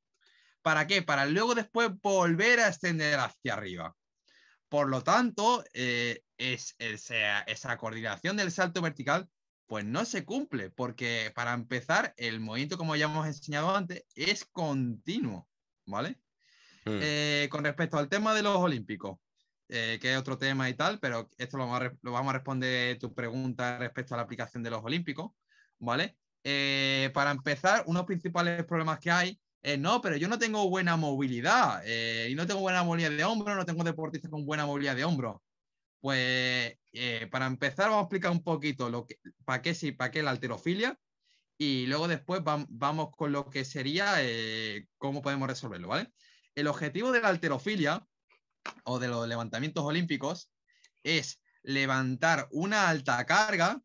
¿Para qué? Para luego después volver a extender hacia arriba. Por lo tanto, eh, esa coordinación del salto vertical pues no se cumple, porque para empezar, el movimiento, como ya hemos enseñado antes, es continuo, ¿vale? Mm. Eh, con respecto al tema de los olímpicos, eh, que es otro tema y tal, pero esto lo vamos, a, responder tu pregunta respecto a la aplicación de los olímpicos, ¿vale? Eh, para empezar, unos principales problemas que hay es, no, pero yo no tengo buena movilidad, y no tengo buena movilidad de hombro, no tengo deportistas con buena movilidad de hombro. Pues eh, para empezar vamos a explicar un poquito lo que, para qué sí, para qué la alterofilia y luego después vamos con lo que sería eh, cómo podemos resolverlo, ¿vale? El objetivo de la alterofilia o de los levantamientos olímpicos es levantar una alta carga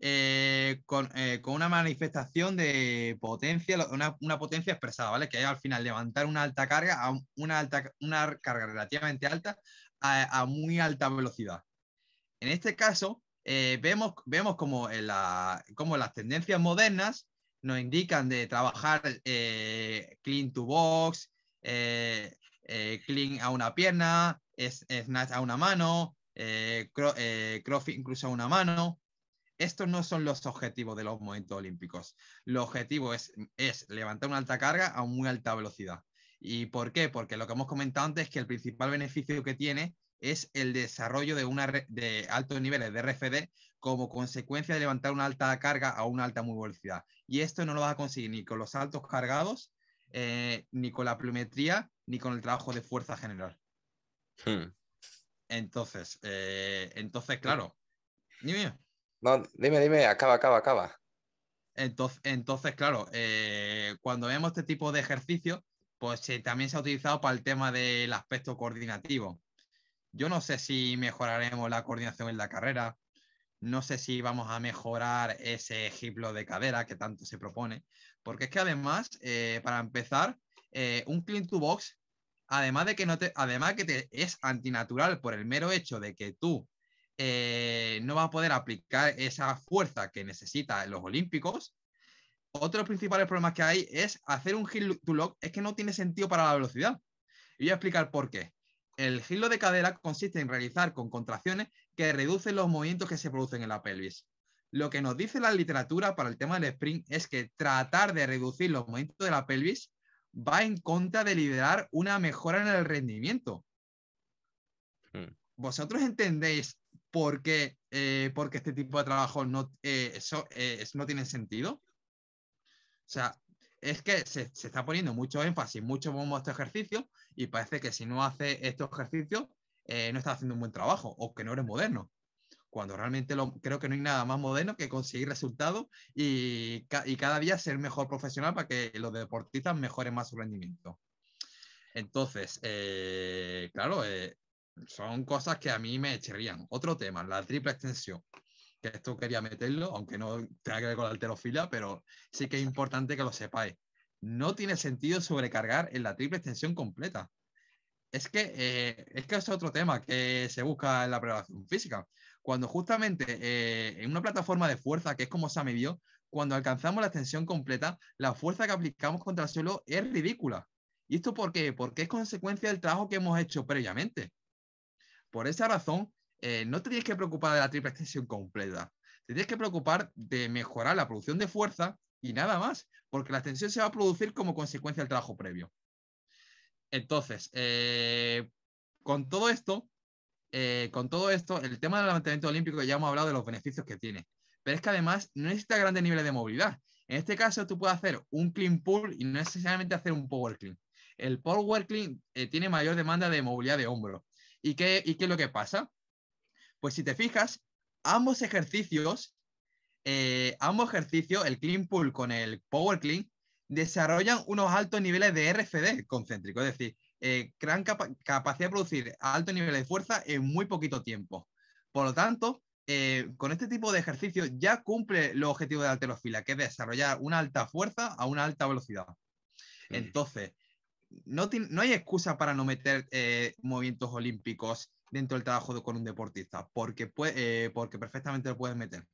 eh, con, una manifestación de potencia, una, potencia expresada, ¿vale? Que al final levantar una alta carga, una, alta, una carga relativamente alta a, muy alta velocidad. En este caso, eh, vemos, vemos como, en eh, la, las tendencias modernas nos indican de trabajar eh, clean to box, clean a una pierna, snatch a una mano, cro, incluso a una mano. Estos no son los objetivos de los momentos olímpicos. El objetivo es, es levantar una alta carga a muy alta velocidad. ¿Y por qué? Porque lo que hemos comentado antes es que el principal beneficio que tiene es el desarrollo de, una de altos niveles de RFD como consecuencia de levantar una alta carga a una alta muy velocidad. Y esto no lo vas a conseguir ni con los altos cargados, eh, ni con la plumetría ni con el trabajo de fuerza general. Hmm. Entonces, eh, entonces, claro. Dime. dime, dime, acaba, acaba, acaba. Entonces, entonces claro, eh, cuando vemos este tipo de ejercicio, pues también se ha utilizado para el tema del aspecto coordinativo. Yo no sé si mejoraremos la coordinación en la carrera, no sé si vamos a mejorar ese ejemplo de cadera que tanto se propone, porque es que además, eh, para empezar, eh, un clean to box, además de que, no te, además que te, es antinatural por el mero hecho de que tú eh, no vas a poder aplicar esa fuerza que necesita los olímpicos, otro de los principales problemas que hay es hacer un gil to lock, es que no tiene sentido para la velocidad. Y voy a explicar por qué. El giro de cadera consiste en realizar con contracciones que reducen los movimientos que se producen en la pelvis. Lo que nos dice la literatura para el tema del sprint es que tratar de reducir los movimientos de la pelvis va en contra de liderar una mejora en el rendimiento. Hmm. ¿Vosotros entendéis eh, por qué, este tipo de trabajo no, eh, eh, no tiene sentido? O sea, es que se, está poniendo mucho énfasis, mucho bombo a este ejercicio y parece que si no hace estos ejercicios eh, no está haciendo un buen trabajo o que no eres moderno. Cuando realmente lo, creo que no hay nada más moderno que conseguir resultados y, cada día ser mejor profesional para que los deportistas mejoren más su rendimiento. Entonces, eh, claro, eh, son cosas que a mí me echarían. Otro tema, la triple extensión esto quería meterlo, aunque no tenga que ver con la alterofila, pero sí que es importante que lo sepáis. No tiene sentido sobrecargar en la triple extensión completa. Es que, eh, es que es otro tema que se busca en la preparación física. Cuando justamente eh, en una plataforma de fuerza, que es como ha medido, cuando alcanzamos la extensión completa, la fuerza que aplicamos contra el suelo es ridícula. ¿Y esto por qué? Porque es consecuencia del trabajo que hemos hecho previamente. Por esa razón, eh, no te tienes que preocupar de la triple extensión completa. Te tienes que preocupar de mejorar la producción de fuerza y nada más, porque la extensión se va a producir como consecuencia del trabajo previo. Entonces, eh, con todo esto, eh, con todo esto, el tema del levantamiento olímpico ya hemos hablado de los beneficios que tiene, pero es que además no necesita grandes niveles de movilidad. En este caso, tú puedes hacer un clean pull y no necesariamente hacer un power clean. El power clean tiene mayor demanda de movilidad de hombro. ¿Y ¿Y qué es lo que pasa? Pues si te fijas, ambos ejercicios, eh, ambos ejercicios, el clean pull con el power clean, desarrollan unos altos niveles de RFD concéntrico, es decir, eh, crean capacidad de producir altos niveles de fuerza en muy poquito tiempo. Por lo tanto, eh, con este tipo de ejercicio ya cumple los objetivos de la alterofila, que es desarrollar una alta fuerza a una alta velocidad. Mm. Entonces, no, no hay excusa para no meter eh, movimientos olímpicos dentro del trabajo con un deportista, eh, porque, perfectamente lo puedes meter.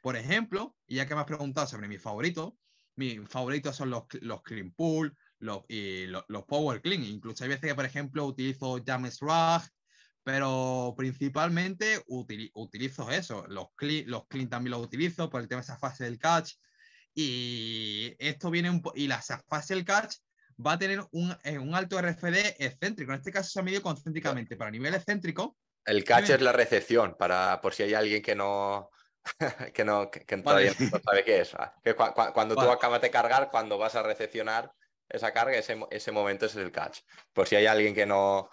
Por ejemplo, y ya que me has preguntado sobre mi favorito, mis favoritos son los, clean pull, los, y los, power clean. Incluso hay veces que, por ejemplo, utilizo James rush, pero principalmente utilizo eso. Los clean, los clean también los utilizo por el tema de esa fase del catch. Y esto viene y la fase del catch va a tener un, eh, alto RFD excéntrico. En este caso se ha medido concéntricamente, Para a nivel excéntrico. El catch es la recepción, para, por si hay alguien que no, que no, no sabe qué es. Ah, cuando tú acabas de cargar, cuando vas a recepcionar esa carga, ese, momento es el catch. Por si hay alguien que no,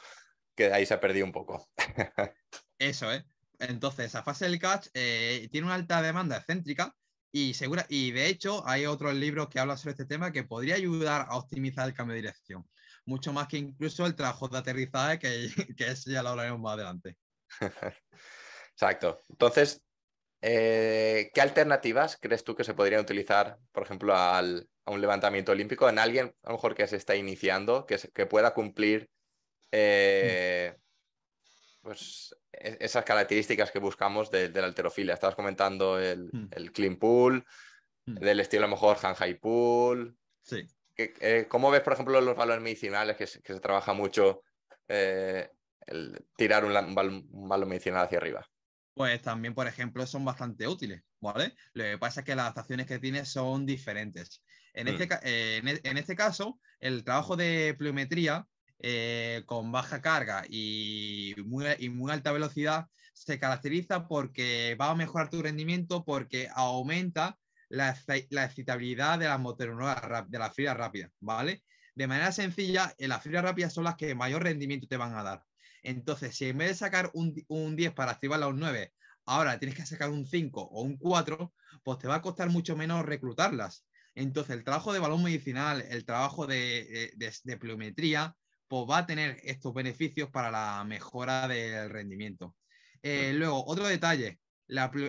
que ahí se ha perdido un poco. Eso, ¿eh? Entonces, esa fase del catch eh, tiene una alta demanda excéntrica y, segura, y de hecho hay otro libro que habla sobre este tema que podría ayudar a optimizar el cambio de dirección, mucho más que incluso el trabajo de aterrizaje, que, que eso ya lo hablaremos más adelante. Exacto. Entonces, eh, ¿qué alternativas crees tú que se podrían utilizar, por ejemplo, a un levantamiento olímpico en alguien, a lo mejor que se está iniciando, que, que pueda cumplir eh, mm. Pues, e-, esas características que buscamos de, la alterofilia. Estabas comentando el, mm. clean pool, mm. del estilo a lo mejor hand pool. Sí. Eh, ¿Cómo ves, por ejemplo, los valores medicinales que se, trabaja mucho eh, el tirar un, valor medicinal hacia arriba? Pues también, por ejemplo, son bastante útiles, ¿vale? Lo que pasa es que las adaptaciones que tiene son diferentes. En, mm. este, eh, e, en este caso, el trabajo de pliometría eh, con baja carga y muy, alta velocidad se caracteriza porque va a mejorar tu rendimiento porque aumenta la, excitabilidad de las motoneuronas de las fibras rápidas, ¿vale? De manera sencilla, eh, las fibras rápidas son las que mayor rendimiento te van a dar. Entonces, si en vez de sacar un, 10 para activar a un 9, ahora tienes que sacar un 5 o un 4, pues te va a costar mucho menos reclutarlas. Entonces, el trabajo de balón medicinal, el trabajo de, eh, pleometría pues va a tener estos beneficios para la mejora del rendimiento. Eh, luego, otro detalle.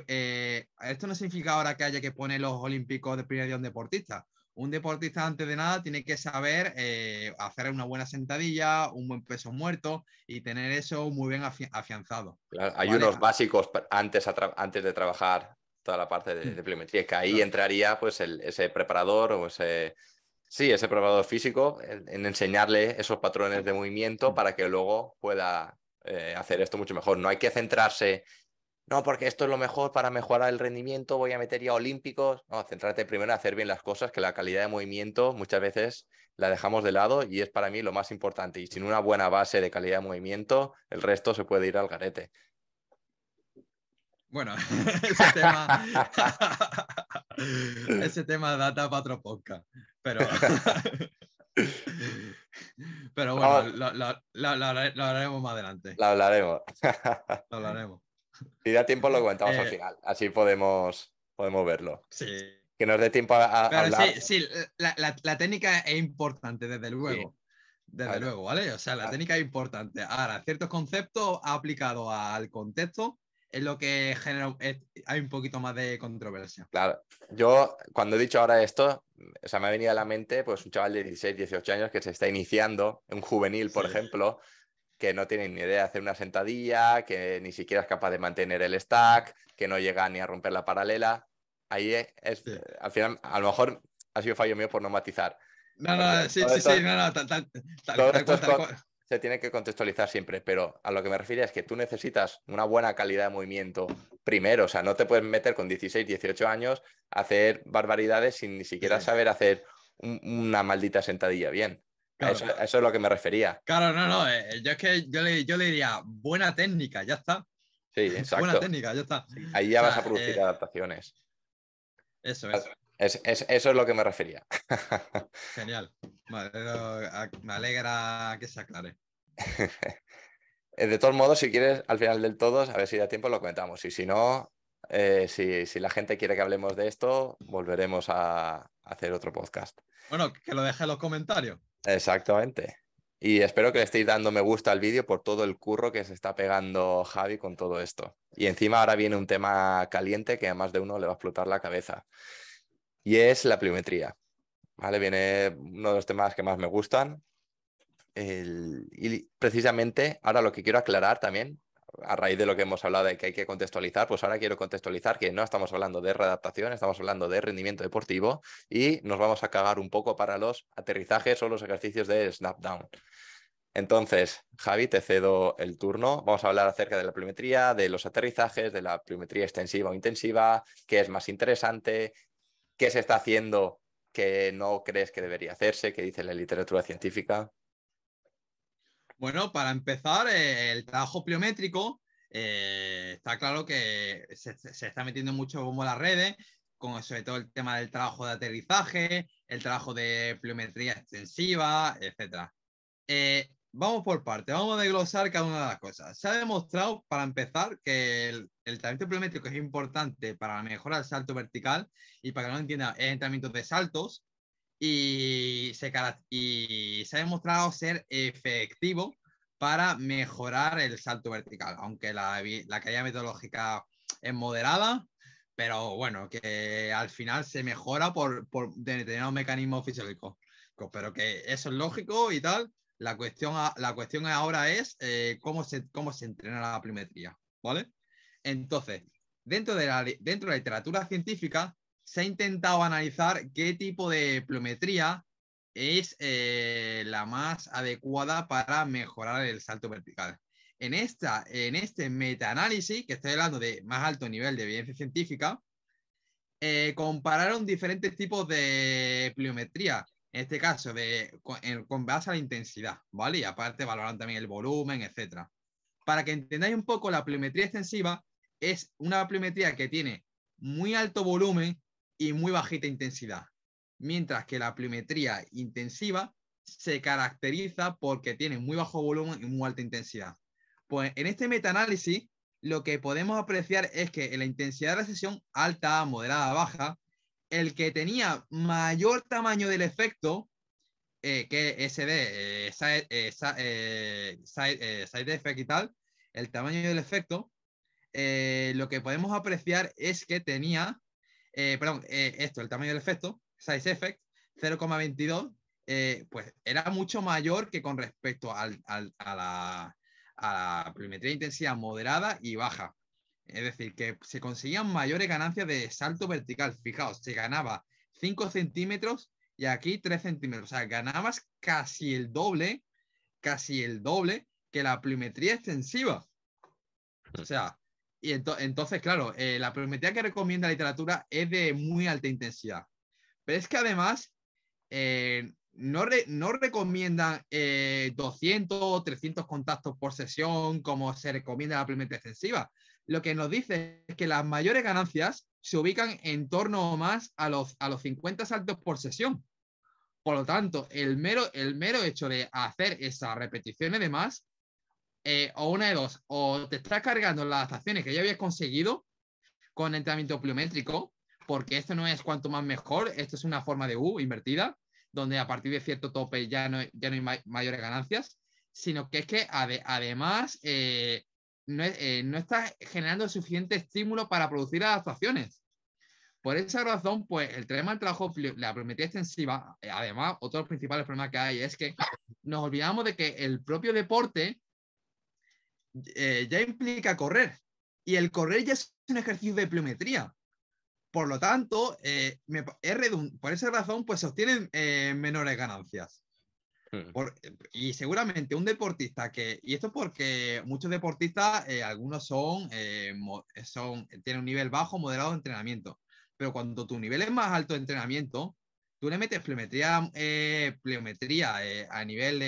Eh, esto no significa ahora que haya que poner los olímpicos de primer día un deportista. Un deportista, antes de nada, tiene que saber eh, hacer una buena sentadilla, un buen peso muerto y tener eso muy bien afianzado. hay unos básicos antes, antes de trabajar toda la parte de, mm. de que ahí entraría pues ese preparador o ese Sí, ese probador físico, en, enseñarle esos patrones de movimiento para que luego pueda eh, hacer esto mucho mejor. No hay que centrarse, no, porque esto es lo mejor para mejorar el rendimiento, voy a meter ya olímpicos. No, centrarte primero en hacer bien las cosas, que la calidad de movimiento muchas veces la dejamos de lado y es para mí lo más importante. Y sin una buena base de calidad de movimiento, el resto se puede ir al garete. Bueno, ese tema, data para otro podcast, pero, pero bueno, ah. lo, lo, hablaremos más adelante. Lo hablaremos. Lo hablaremos. Si da tiempo lo comentamos al eh. final, así podemos, podemos verlo. Sí. Que nos dé tiempo a, hablar. Sí, la, técnica es importante, desde luego. Desde luego, ¿vale? O sea, la técnica es importante. Ahora, ciertos conceptos aplicados al contexto es lo que genera, hay un poquito más de controversia. Claro, yo cuando he dicho ahora esto, o sea, me ha venido a la mente pues un chaval de 16, 18 años que se está iniciando, un juvenil, por ejemplo, que no tiene ni idea de hacer una sentadilla, que ni siquiera es capaz de mantener el stack, que no llega ni a romper la paralela. Ahí es, al final, a lo mejor ha sido fallo mío por no matizar. No, no, sí, sí, sí, no, no, tal, tal, tal, se tiene que contextualizar siempre, pero a lo que me refiero es que tú necesitas una buena calidad de movimiento primero, o sea, no te puedes meter con 16, 18 años a hacer barbaridades sin ni siquiera saber hacer una maldita sentadilla bien. Eso, es lo que me refería. Claro, no, no, eh, eh, yo es que yo le, diría buena técnica, ya está. Sí, exacto. Buena técnica, ya está. Ahí ya vas a producir eh, adaptaciones. Eso eso. Es, eso es lo que me refería. Genial. Ah, me alegra que se aclare. Eh, de todos modos, si quieres, al final del todo, a ver si da tiempo, lo comentamos. Y si no, eh, si, la gente quiere que hablemos de esto, volveremos a, hacer otro podcast. Bueno, que lo deje en los comentarios. Exactamente. Y espero que le estéis dando me gusta al vídeo por todo el curro que se está pegando Javi con todo esto. Y encima ahora viene un tema caliente que a más de uno le va a explotar la cabeza y es la pliometría. ¿vale? Viene uno de los temas que más me gustan. y precisamente ahora lo que quiero aclarar también, a raíz de lo que hemos hablado de que hay que contextualizar, pues ahora quiero contextualizar que no estamos hablando de readaptación, estamos hablando de rendimiento deportivo y nos vamos a cagar un poco para los aterrizajes o los ejercicios de snapdown. Entonces, Javi, te cedo el turno. Vamos a hablar acerca de la pliometría, de los aterrizajes, de la plimetría extensiva o intensiva, qué es más interesante, ¿Qué se está haciendo que no crees que debería hacerse? ¿Qué dice la literatura científica? Bueno, para empezar, eh, el trabajo pliométrico eh, está claro que se, está metiendo mucho como las redes, con sobre todo el tema del trabajo de aterrizaje, el trabajo de pliometría extensiva, etcétera. Eh, vamos por parte, vamos a desglosar cada una de las cosas. Se ha demostrado, para empezar, que el, entrenamiento pliométrico es importante para mejorar el salto vertical y para que no entienda, es entrenamiento de saltos y se, y se ha demostrado ser efectivo para mejorar el salto vertical, aunque la, caída metodológica es moderada, pero bueno, que al final se mejora por, por un mecanismos fisiológicos. Pero que eso es lógico y tal, la cuestión, la cuestión ahora es eh, cómo, se, cómo se entrena la pliometría, ¿vale? Entonces, dentro de, la, dentro de la literatura científica se ha intentado analizar qué tipo de pliometría es eh, la más adecuada para mejorar el salto vertical. En, esta, en este metaanálisis, que estoy hablando de más alto nivel de evidencia científica, eh, compararon diferentes tipos de pliometría en este caso, de, con, base a la intensidad, ¿vale? Y aparte valoran también el volumen, etc. Para que entendáis un poco, la pliometría extensiva es una pliometría que tiene muy alto volumen y muy bajita intensidad, mientras que la pliometría intensiva se caracteriza porque tiene muy bajo volumen y muy alta intensidad. Pues en este metaanálisis lo que podemos apreciar es que en la intensidad de la sesión alta, moderada, baja, el que tenía mayor tamaño del efecto, eh, que SD, eh, eh, eh, side, effect y tal, el tamaño del efecto, lo que podemos apreciar es que tenía, perdón, esto, el tamaño del efecto, size effect, 0,22, pues era mucho mayor que con respecto al, a, la, a intensidad moderada y baja. Es decir, que se conseguían mayores ganancias de salto vertical. Fijaos, se ganaba 5 centímetros y aquí 3 centímetros. O sea, ganabas casi el doble, casi el doble que la plimetría extensiva. O sea, y entonces, claro, eh, la plimetría que recomienda la literatura es de muy alta intensidad. Pero es que además eh, no, recomiendan 200 o 300 contactos por sesión como se recomienda la plimetría extensiva, lo que nos dice es que las mayores ganancias se ubican en torno o más a los, a los 50 saltos por sesión. Por lo tanto, el mero, el mero hecho de hacer esas repeticiones de más, eh, o una de dos, o te está cargando las adaptaciones que ya habías conseguido con entrenamiento pliométrico, porque esto no es cuanto más mejor, esto es una forma de U invertida, donde a partir de cierto tope ya no, ya no hay mayores ganancias, sino que es que además eh, eh, no, está generando suficiente estímulo para producir adaptaciones. Por esa razón, pues el tema del trabajo, la plometría extensiva, eh, además, otro de los principales problemas que hay es que nos olvidamos de que el propio deporte eh, ya implica correr. Y el correr ya es un ejercicio de pliometría. Por lo tanto, por esa razón, pues se obtienen menores ganancias. Hmm. y seguramente un deportista que, y esto porque muchos deportistas, eh, algunos son, eh, son, tienen un nivel bajo, moderado de entrenamiento, pero cuando tu nivel es más alto de entrenamiento, tú le metes pleometría, eh, a nivel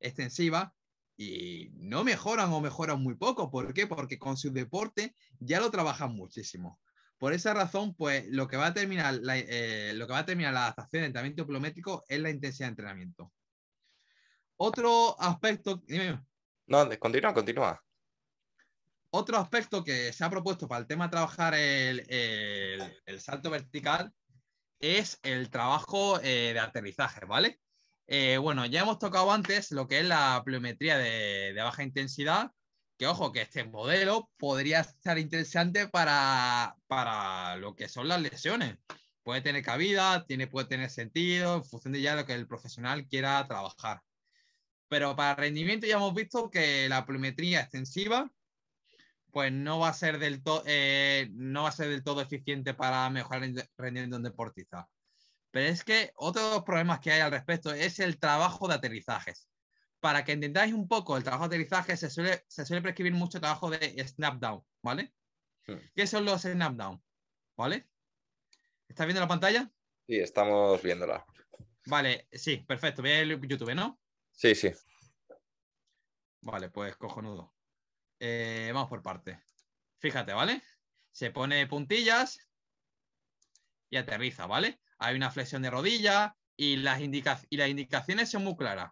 extensiva y no mejoran o mejoran muy poco. ¿Por qué? Porque con su deporte ya lo trabajan muchísimo. Por esa razón, pues lo que va a terminar la, lo que va a terminar la adaptación de entrenamiento pleométrico es la intensidad de entrenamiento. Otro aspecto. No, continúa, continúa. Otro aspecto que se ha propuesto para el tema de trabajar el, salto vertical es el trabajo eh, de aterrizaje, ¿vale? Eh, bueno, ya hemos tocado antes lo que es la pliometría de, baja intensidad, que ojo, que este modelo podría estar interesante para, para lo que son las lesiones. Puede tener cabida, tiene, puede tener sentido en función de ya lo que el profesional quiera trabajar. Pero para rendimiento ya hemos visto que la polimetría extensiva pues no va a ser del, todo eh, no va a ser del todo eficiente para mejorar el rendimiento en Pero es que otros problemas que hay al respecto es el trabajo de aterrizajes. Para que entendáis un poco el trabajo de aterrizaje, se suele, se suele prescribir mucho trabajo de snapdown, ¿vale? ¿Qué son los snapdown? ¿Vale? ¿Estás viendo la pantalla? Sí, estamos viéndola. Vale, sí, perfecto. Ve YouTube, ¿no? Sí, sí. Vale, pues cojonudo. Eh, vamos por parte. Fíjate, ¿vale? Se pone puntillas y aterriza, ¿vale? Hay una flexión de rodilla y las, y las indicaciones son muy claras.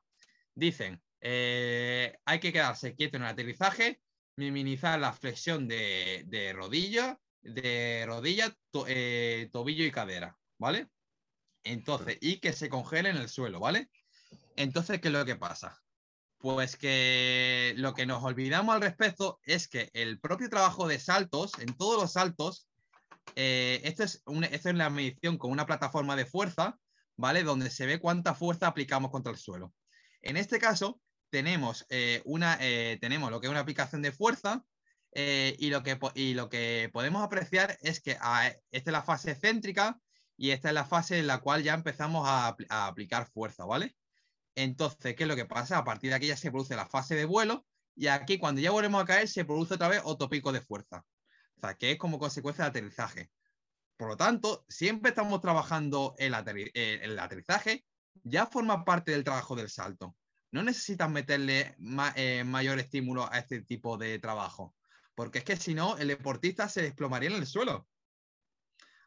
Dicen, eh, hay que quedarse quieto en el aterrizaje, minimizar la flexión de, rodilla, de rodilla, eh, tobillo y cadera, ¿vale? Entonces, y que se congele en el suelo, ¿vale? Entonces, ¿qué es lo que pasa? Pues que lo que nos olvidamos al respecto es que el propio trabajo de saltos, en todos los saltos, eh, esto, es una, esto medición con una plataforma de fuerza, ¿vale? Donde se ve cuánta fuerza aplicamos contra el suelo. En este caso, tenemos, eh, una, eh, tenemos lo que es una aplicación de fuerza y, lo que, lo que podemos apreciar es que ah, esta es la fase céntrica y esta es la fase en la cual ya empezamos a aplicar fuerza, ¿vale? Entonces, ¿qué es lo que pasa? A partir de aquí ya se produce la fase de vuelo y aquí cuando ya volvemos a caer se produce otra vez otro pico de fuerza, o sea, que es como consecuencia del aterrizaje. Por lo tanto, siempre estamos trabajando el, el aterrizaje, ya forma parte del trabajo del salto. No necesitas meterle eh, mayor estímulo a este tipo de trabajo, porque es que si no, el deportista se desplomaría en el suelo.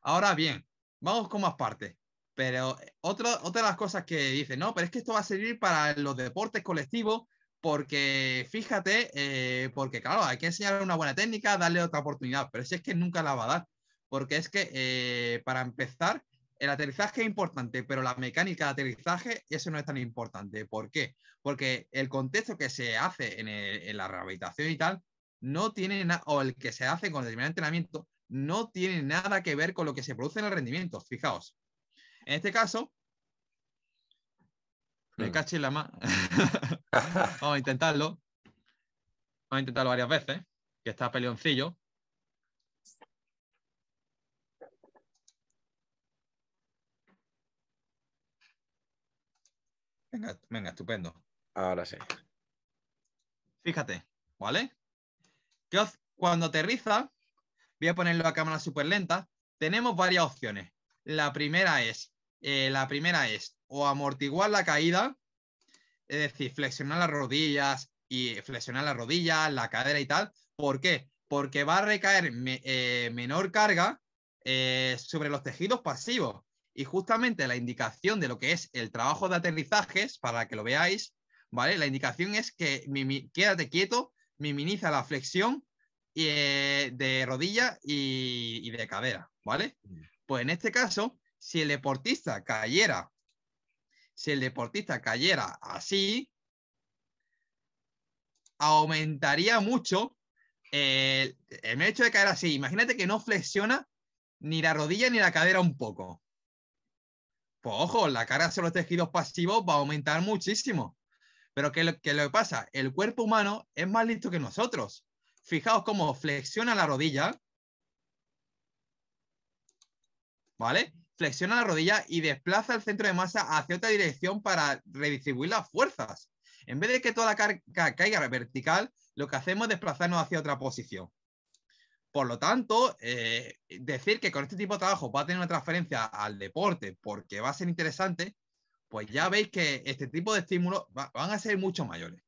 Ahora bien, vamos con más partes. Pero eh, otra de las cosas que dicen, no, pero es que esto va a servir para los deportes colectivos, porque fíjate, eh, porque claro, hay que enseñar una buena técnica, darle otra oportunidad, pero si es que nunca la va a dar, porque es que eh, para empezar, el aterrizaje es importante, pero la mecánica de aterrizaje, eso no es tan importante. ¿Por qué? Porque el contexto que se hace en, la rehabilitación y tal, no tiene nada, o el que se hace con determinado entrenamiento, no tiene nada que ver con lo que se produce en el rendimiento. Fijaos, en este caso, me hmm. caché la mano. Vamos a intentarlo. Vamos a intentarlo varias veces, que está peleoncillo. Venga, venga, estupendo. Ahora sí. Fíjate, ¿vale? Cuando aterriza, voy a ponerlo a cámara súper lenta, tenemos varias opciones. La primera es eh, la primera es o amortiguar la caída, es decir, flexionar las rodillas y flexionar las rodillas, la cadera y tal. ¿Por qué? Porque va a recaer eh, menor carga eh, sobre los tejidos pasivos. Y justamente la indicación de lo que es el trabajo de aterrizajes, para que lo veáis, ¿vale? La indicación es que quédate quieto, minimiza la flexión de rodilla y, y, de cadera, ¿vale? Mm. Pues en este caso, si el deportista cayera, si el deportista cayera así, aumentaría mucho eh, el, hecho de caer así. Imagínate que no flexiona ni la rodilla ni la cadera un poco. Pues ojo, la carga sobre los tejidos pasivos va a aumentar muchísimo. Pero ¿qué, lo, lo que pasa? El cuerpo humano es más listo que nosotros. Fijaos cómo flexiona la rodilla. ¿Vale? flexiona la rodilla y desplaza el centro de masa hacia otra dirección para redistribuir las fuerzas. En vez de que toda la carga caiga vertical, lo que hacemos es desplazarnos hacia otra posición. Por lo tanto, eh, decir que con este tipo de trabajo va a tener una transferencia al deporte porque va a ser interesante, pues ya veis que este tipo de estímulos van a ser mucho mayores.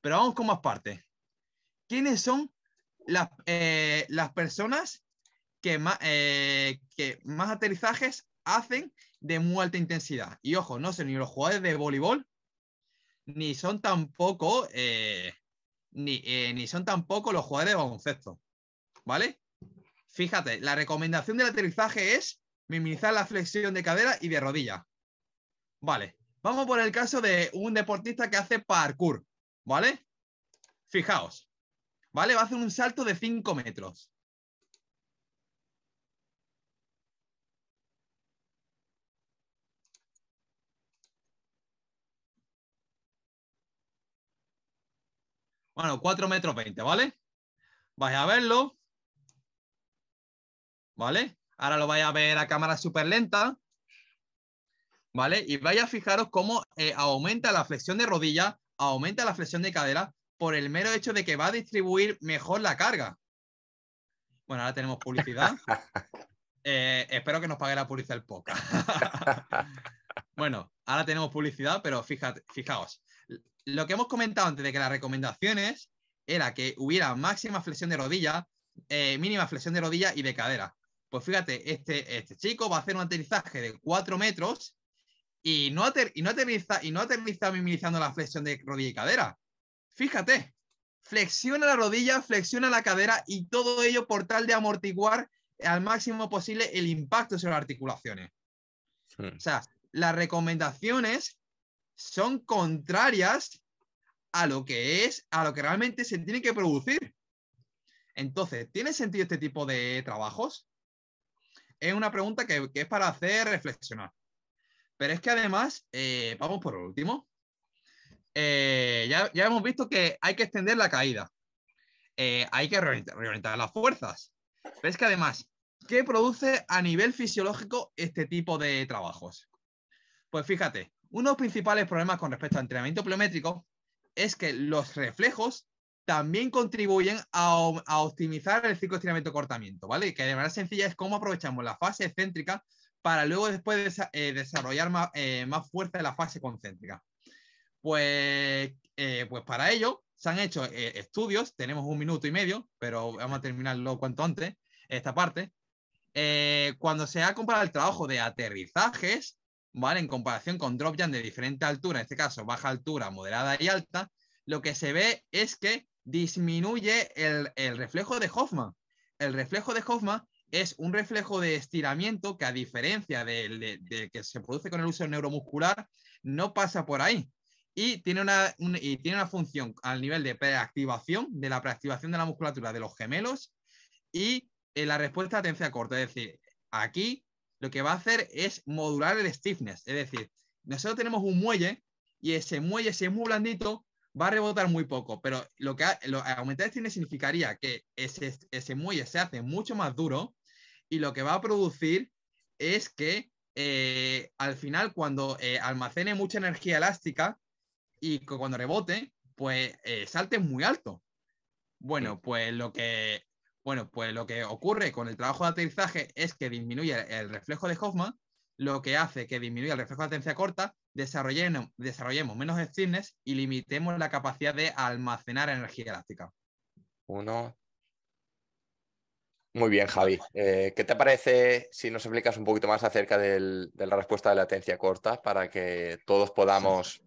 Pero vamos con más partes. ¿Quiénes son las eh, personas que más, eh, que más aterrizajes hacen de muy alta intensidad. Y ojo, no sé, ni los jugadores de voleibol, ni son tampoco, eh, ni, eh, ni, son tampoco los jugadores de baloncesto. ¿Vale? Fíjate, la recomendación del aterrizaje es minimizar la flexión de cadera y de rodilla. Vale, vamos por el caso de un deportista que hace parkour. ¿Vale? Fijaos, ¿vale? Va a hacer un salto de 5 metros. Bueno, 4 metros 20, ¿vale? Vais a verlo. ¿Vale? Ahora lo vais a ver a cámara súper lenta. ¿Vale? Y vais a fijaros cómo eh, aumenta la flexión de rodilla, aumenta la flexión de cadera por el mero hecho de que va a distribuir mejor la carga. Bueno, ahora tenemos publicidad. Eh, espero que nos pague la publicidad el poca. bueno, ahora tenemos publicidad, pero fíjate, fijaos, lo que hemos comentado antes de que las recomendaciones era que hubiera máxima flexión de rodilla, eh, mínima flexión de rodilla y de cadera. Pues fíjate, este, este chico va a hacer un aterrizaje de 4 metros y no, y no aterriza, no minimizando la flexión de rodilla y cadera. Fíjate, flexiona la rodilla, flexiona la cadera y todo ello por tal de amortiguar al máximo posible el impacto sobre las articulaciones. O sea, las recomendaciones son contrarias a lo que es, a lo que realmente se tiene que producir. Entonces, ¿tiene sentido este tipo de trabajos? Es una pregunta que, es para hacer reflexionar. Pero es que además, eh, vamos por último, eh, ya, hemos visto que hay que extender la caída, eh, hay que reorientar, reorientar las fuerzas. Pero es que además, ¿qué produce a nivel fisiológico este tipo de trabajos? Pues fíjate, uno de los principales problemas con respecto al entrenamiento pliométrico es que los reflejos también contribuyen a, optimizar el ciclo de entrenamiento cortamiento ¿vale? Que de manera sencilla es cómo aprovechamos la fase excéntrica para luego después eh, desarrollar más, eh, fuerza en la fase concéntrica. Pues, eh, pues para ello se han hecho estudios, tenemos un minuto y medio, pero vamos a terminarlo cuanto antes, esta parte. cuando se ha comparado el trabajo de aterrizajes en comparación con drop jump de diferente altura, en este caso baja altura, moderada y alta, lo que se ve es que disminuye el, reflejo de Hoffman. El reflejo de Hoffman es un reflejo de estiramiento que a diferencia del de, que se produce con el uso neuromuscular, no pasa por ahí. Y tiene, una, y tiene una función al nivel de preactivación, de la preactivación de la musculatura de los gemelos y eh, la respuesta a corta. Es decir, aquí lo que va a hacer es modular el stiffness. Es decir, nosotros tenemos un muelle y ese muelle, si es muy blandito, va a rebotar muy poco. Pero lo que aumentar el stiffness significaría que ese, muelle se hace mucho más duro y lo que va a producir es que eh, al final, cuando eh, almacene mucha energía elástica y cuando rebote, pues eh, salte muy alto. Bueno, pues lo que bueno, pues lo que ocurre con el trabajo de aterrizaje es que disminuye el reflejo de Hoffman, lo que hace que disminuya el reflejo de latencia corta, desarrollemos, desarrollemos menos stiffness y limitemos la capacidad de almacenar energía elástica. Uno. Muy bien, Javi. Eh, ¿Qué te parece si nos explicas un poquito más acerca de la respuesta de latencia corta para que todos podamos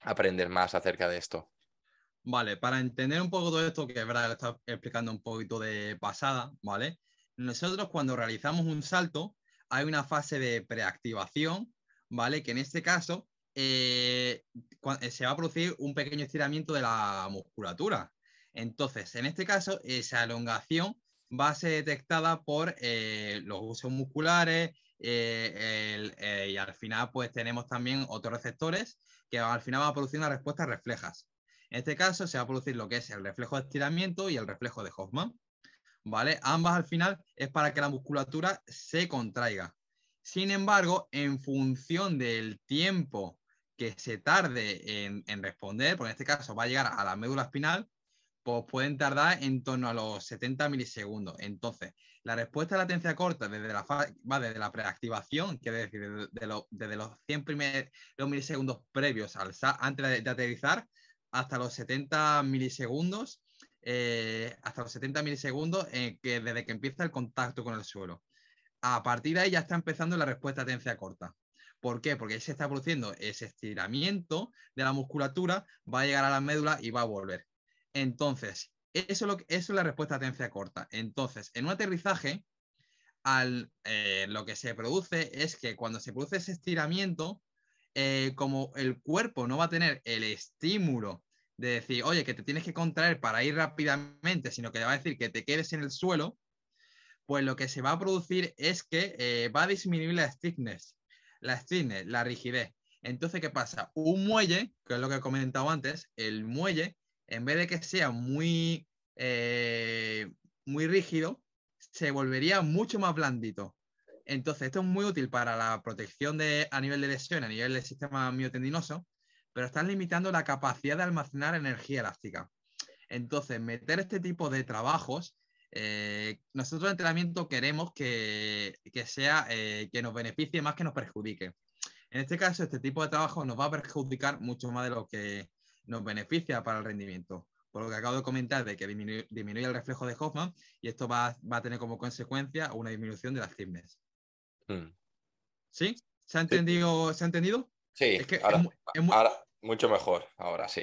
aprender más acerca de esto? Vale, para entender un poco todo esto, que es verdad lo está explicando un poquito de pasada, ¿vale? Nosotros cuando realizamos un salto, hay una fase de preactivación, ¿vale? Que en este caso eh, eh, se va a producir un pequeño estiramiento de la musculatura. Entonces, en este caso, esa elongación va a ser detectada por eh, los usos musculares y al final pues tenemos también otros receptores que al final van a producir una respuesta reflejas. En este caso se va a producir lo que es el reflejo de estiramiento y el reflejo de Hoffman. ¿Vale? Ambas al final es para que la musculatura se contraiga. Sin embargo, en función del tiempo que se tarde en, responder, porque en este caso va a llegar a la médula espinal, pues pueden tardar en torno a los 70 milisegundos. Entonces, la respuesta de latencia corta desde la va desde la preactivación, que es decir, desde, los, 100 milisegundos previos al antes de aterrizar, hasta los 70 milisegundos, eh, hasta los 70 milisegundos eh, que desde que empieza el contacto con el suelo. A partir de ahí ya está empezando la respuesta a corta. ¿Por qué? Porque se está produciendo ese estiramiento de la musculatura, va a llegar a la médula y va a volver. Entonces, eso es, es la respuesta a corta. Entonces, en un aterrizaje, al, eh, lo que se produce es que cuando se produce ese estiramiento, como el cuerpo no va a tener el estímulo de decir, oye, que te tienes que contraer para ir rápidamente, sino que te va a decir que te quedes en el suelo, pues lo que se va a producir es que eh, va a disminuir la stiffness, la stiffness, la rigidez. Entonces, ¿qué pasa? Un muelle, que es lo que he comentado antes, el muelle, en vez de que sea muy, eh, muy rígido, se volvería mucho más blandito. Entonces, esto es muy útil para la protección de, a nivel de lesión, a nivel del sistema miotendinoso, pero están limitando la capacidad de almacenar energía elástica. Entonces, meter este tipo de trabajos, eh, nosotros en entrenamiento queremos que, sea, eh, que nos beneficie más que nos perjudique. En este caso, este tipo de trabajo nos va a perjudicar mucho más de lo que nos beneficia para el rendimiento. Por lo que acabo de comentar de que disminuye, el reflejo de Hoffman y esto va, a tener como consecuencia una disminución de las fitness. Hmm. ¿Sí? ¿Se ha entendido? Sí. ¿Se ha entendido? Sí. ahora, mucho mejor, ahora sí.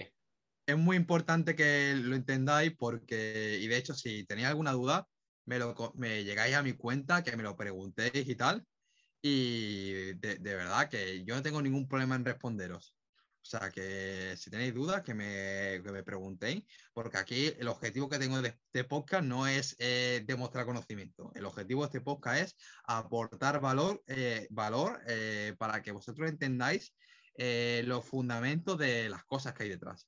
Es muy importante que lo entendáis porque, y de hecho, si tenéis alguna duda, me, lo, me llegáis a mi cuenta, que me lo preguntéis y tal. Y de, verdad que yo no tengo ningún problema en responderos. O sea, que si tenéis dudas, que me, que preguntéis, porque aquí el objetivo que tengo de este podcast no es eh, demostrar conocimiento. El objetivo de este podcast es aportar valor, eh, valor eh, para que vosotros entendáis eh, los fundamentos de las cosas que hay detrás.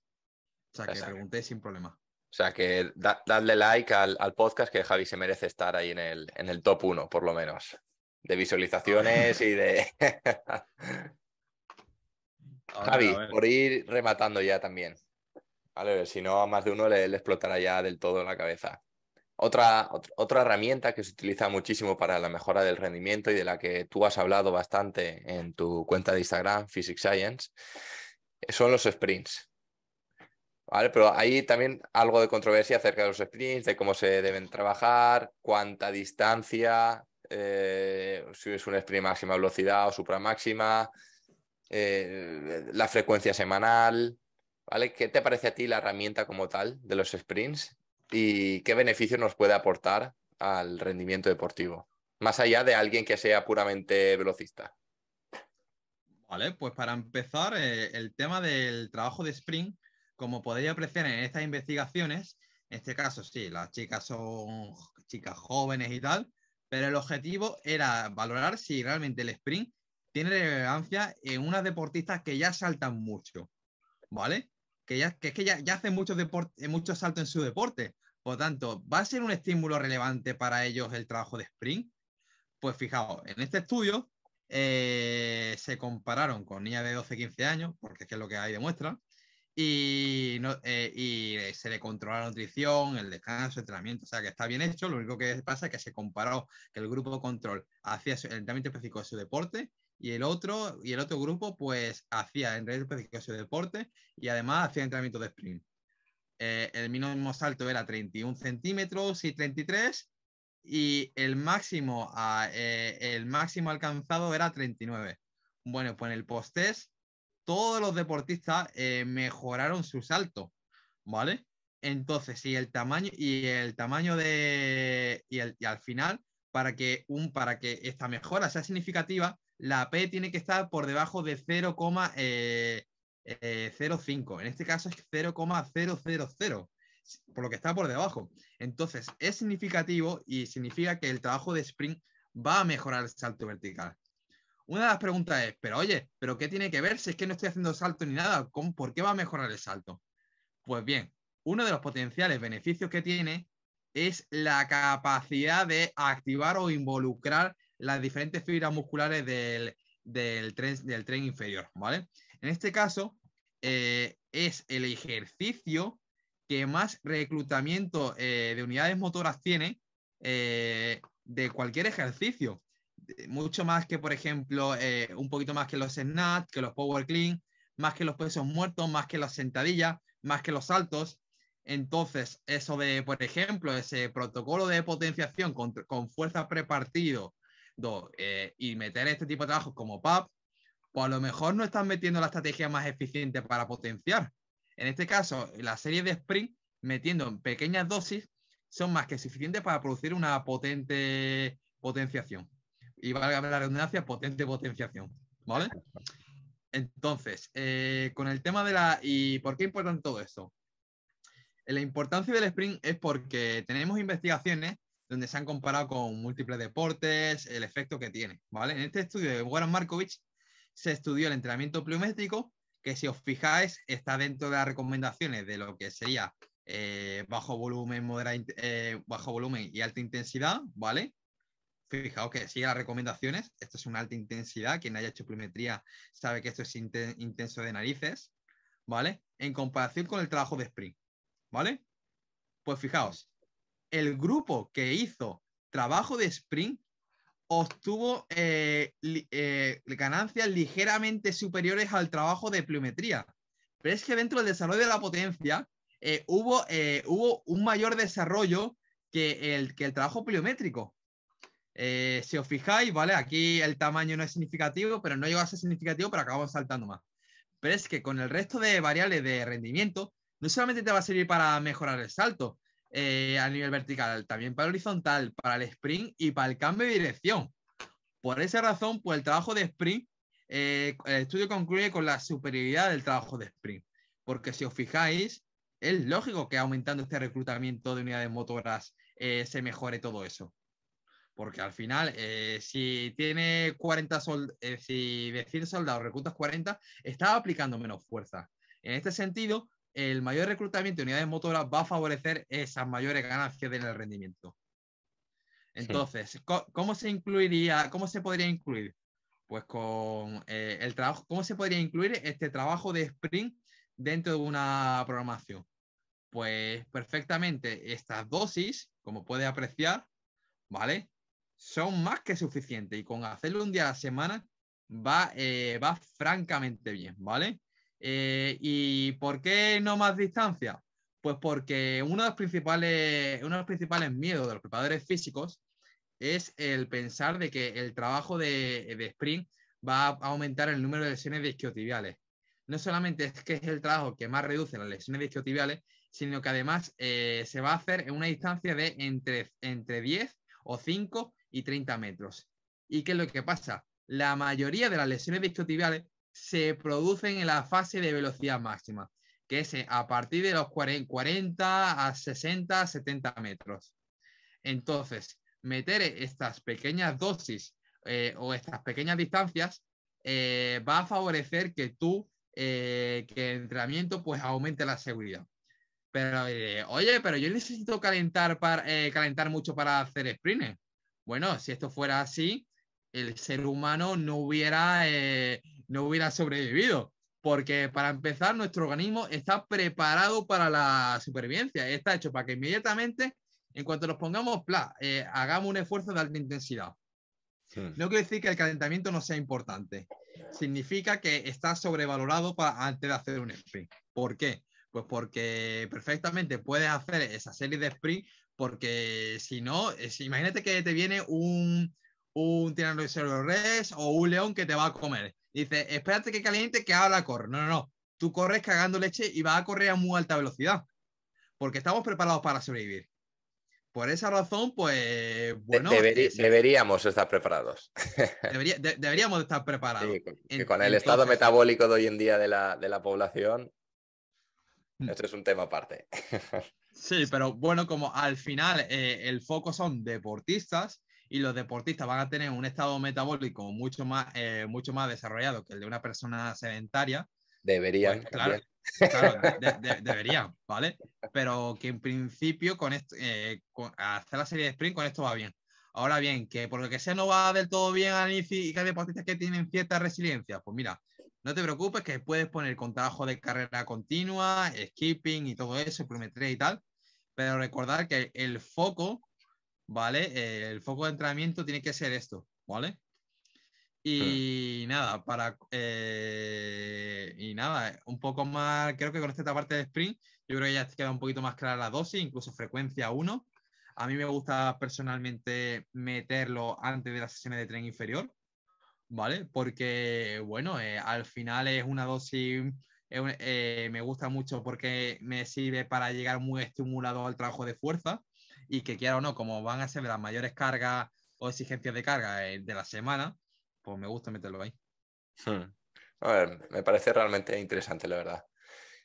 O sea, que Exacto. pregunté sin problema. O sea, que darle dadle like al, podcast que Javi se merece estar ahí en el, en el top 1, por lo menos. De visualizaciones y de... Javi, por ir rematando ya también. Vale, si no, a más de uno le, le explotará ya del todo en la cabeza. Otra, otra herramienta que se utiliza muchísimo para la mejora del rendimiento y de la que tú has hablado bastante en tu cuenta de Instagram, Physics Science, son los sprints. Pero hay también algo de controversia acerca de los sprints, de cómo se deben trabajar, cuánta distancia, eh, si es un sprint máxima velocidad o supramáxima, eh, la frecuencia semanal. ¿Vale? ¿Qué te parece a ti la herramienta como tal de los sprints y qué beneficio nos puede aportar al rendimiento deportivo, más allá de alguien que sea puramente velocista. Vale, pues para empezar, eh, el tema del trabajo de sprint, como podéis apreciar en estas investigaciones, en este caso sí, las chicas son chicas jóvenes y tal, pero el objetivo era valorar si realmente el sprint tiene relevancia en unas deportistas que ya saltan mucho, ¿vale? Que, ya, que es que ya, hacen muchos mucho salto en su deporte, por tanto, ¿va a ser un estímulo relevante para ellos el trabajo de sprint? Pues fijaos, en este estudio eh, se compararon con niñas de 12-15 años, porque es lo que ahí demuestra, y, eh, y, eh, se le controla la nutrición, el descanso, el entrenamiento, o sea que está bien hecho, lo único que pasa es que se comparó que el grupo control hacía el entrenamiento específico de su deporte y el otro, y el otro grupo pues hacía el entrenamiento específico de su deporte y además hacía entrenamiento de sprint. Eh, el mínimo salto era 31 centímetros y 33 y el máximo, a, eh, el máximo alcanzado era 39. Bueno, pues en el post-test todos los deportistas eh, mejoraron su salto, ¿vale? Entonces, y el tamaño, y el tamaño de, y, el, al final, para que, un, para que esta mejora sea significativa, la P tiene que estar por debajo de 0, 0,5. Eh, en este caso es 0,000, por lo que está por debajo. Entonces, es significativo y significa que el trabajo de sprint va a mejorar el salto vertical. Una de las preguntas es, pero oye, ¿pero qué tiene que ver si es que no estoy haciendo salto ni nada? con ¿Por qué va a mejorar el salto? Pues bien, uno de los potenciales beneficios que tiene es la capacidad de activar o involucrar las diferentes fibras musculares del, del, tren, del tren inferior, ¿vale? En este caso, eh, es el ejercicio que más reclutamiento eh, de unidades motoras tiene eh, de cualquier ejercicio. Mucho más que, por ejemplo, un poquito más que los snatch, que los power clean, más que los pesos muertos, más que las sentadillas, más que los saltos. Entonces, eso de, por ejemplo, ese protocolo de potenciación con, fuerza prepartido y meter este tipo de trabajos como PAP, pues a lo mejor no están metiendo la estrategia más eficiente para potenciar. En este caso, la serie de sprint, metiendo en pequeñas dosis, son más que suficientes para producir una potente potenciación. Y valga la redundancia, potente potenciación. ¿Vale? Entonces, eh, con el tema de la... ¿Y por qué es importante todo esto? La importancia del sprint es porque tenemos investigaciones donde se han comparado con múltiples deportes, el efecto que tiene, ¿vale? En este estudio de Warren Markovich se estudió el entrenamiento pliométrico, que si os fijáis está dentro de las recomendaciones de lo que sería eh, bajo, volumen, eh, bajo volumen y alta intensidad, ¿vale? Fijaos que sigue las recomendaciones, esto es una alta intensidad, quien haya hecho pliometría sabe que esto es intenso de narices, ¿vale? En comparación con el trabajo de sprint, ¿vale? Pues fijaos, el grupo que hizo trabajo de sprint obtuvo eh, eh, ganancias ligeramente superiores al trabajo de pliometría. Pero es que dentro del desarrollo de la potencia eh, hubo, hubo un mayor desarrollo que el, que el trabajo pliométrico. si os fijáis, ¿vale? Aquí el tamaño no es significativo, pero no llegó a ser significativo, pero acabar saltando más. Pero es que con el resto de variables de rendimiento, no solamente te va a servir para mejorar el salto, al eh, a nivel vertical, también para el horizontal, para el sprint y para el cambio de dirección. Por esa razón, pues el trabajo de sprint, eh, el estudio concluye con la superioridad del trabajo de sprint, porque si os fijáis, es lógico que aumentando este reclutamiento de unidades motoras eh, se mejore todo eso. Porque al final, si tiene 40 soldados, si de 100 soldados reclutas 40, está aplicando menos fuerza. En este sentido, el mayor reclutamiento de unidades motoras va a favorecer esas mayores ganancias en el rendimiento. Entonces, ¿cómo se incluiría, cómo se podría incluir? Pues con eh, el trabajo, ¿cómo se podría incluir este trabajo de sprint dentro de una programación? Pues perfectamente, estas dosis, como puede apreciar, ¿vale? Son más que suficientes y con hacerlo un día a la semana va, eh, va francamente bien, ¿vale? Eh, ¿Y por qué no más distancia? Pues porque uno de los principales, uno de los principales miedos de los preparadores físicos es el pensar de que el trabajo de, sprint va a aumentar el número de lesiones disquiotibiales. No solamente es que es el trabajo que más reduce las lesiones isquiotibiales, sino que además eh, se va a hacer en una distancia de entre, entre 10 o 5 y 30 metros. ¿Y qué es lo que pasa? La mayoría de las lesiones isquiotibiales se producen en la fase de velocidad máxima, que es eh, a partir de los 40 a 60, 70 metros. Entonces, meter eh, estas pequeñas dosis eh, o estas pequeñas distancias va a favorecer que tú, que el entrenamiento, pues aumente la seguridad. Pero, oye, pero yo necesito calentar, para, calentar mucho para hacer sprints. Bueno, si esto fuera así, el ser humano no hubiera no hubiera sobrevivido. Porque para empezar, nuestro organismo está preparado para la supervivencia. Está hecho para que inmediatamente, en cuanto nos pongamos, eh, hagamos un esfuerzo de alta intensidad. No quiere decir que el calentamiento no sea importante. Significa que está sobrevalorado para, antes de hacer un sprint. ¿Por qué? Pues porque perfectamente puedes hacer esa serie de sprint, porque si no, eh, imagínate que te viene un, un tiranosaurio res o un león que te va a comer. Dice, espérate que caliente, que ahora corre. No, no, no. Tú corres cagando leche y vas a correr a muy alta velocidad. Porque estamos preparados para sobrevivir. Por esa razón, pues bueno. Eh, deberíamos estar preparados. deberíamos estar preparados. con, el estado metabólico de hoy en día de la, población, mm. esto es un tema aparte. Sí, pero bueno, como al final eh, el foco son deportistas, y los deportistas van a tener un estado metabólico mucho más, eh, mucho más desarrollado que el de una persona sedentaria. Deberían. Pues, claro, deberían, ¿vale? Pero que en principio con, esto, eh, hacer la serie de sprint con esto va bien. Ahora bien, que por lo que sea no va del todo bien al inicio y que hay deportistas que tienen cierta resiliencia, pues mira, no te preocupes que puedes poner con trabajo de carrera continua, skipping y todo eso, prometría y tal, pero recordar que el foco ¿vale? Eh, el foco de entrenamiento tiene que ser esto, ¿vale? Y nada, para eh, y nada, un poco más, creo que con esta parte de sprint, yo creo que ya queda un poquito más clara la dosis, incluso frecuencia 1. A mí me gusta personalmente meterlo antes de las sesiones de tren inferior, ¿vale? Porque, bueno, eh, al final es una dosis, me gusta mucho porque me sirve para llegar muy estimulado al trabajo de fuerza, y que quiera o no, como van a ser las mayores cargas o exigencias de carga eh, de la semana, pues me gusta meterlo ahí. Hmm. A ver, me parece realmente interesante, la verdad.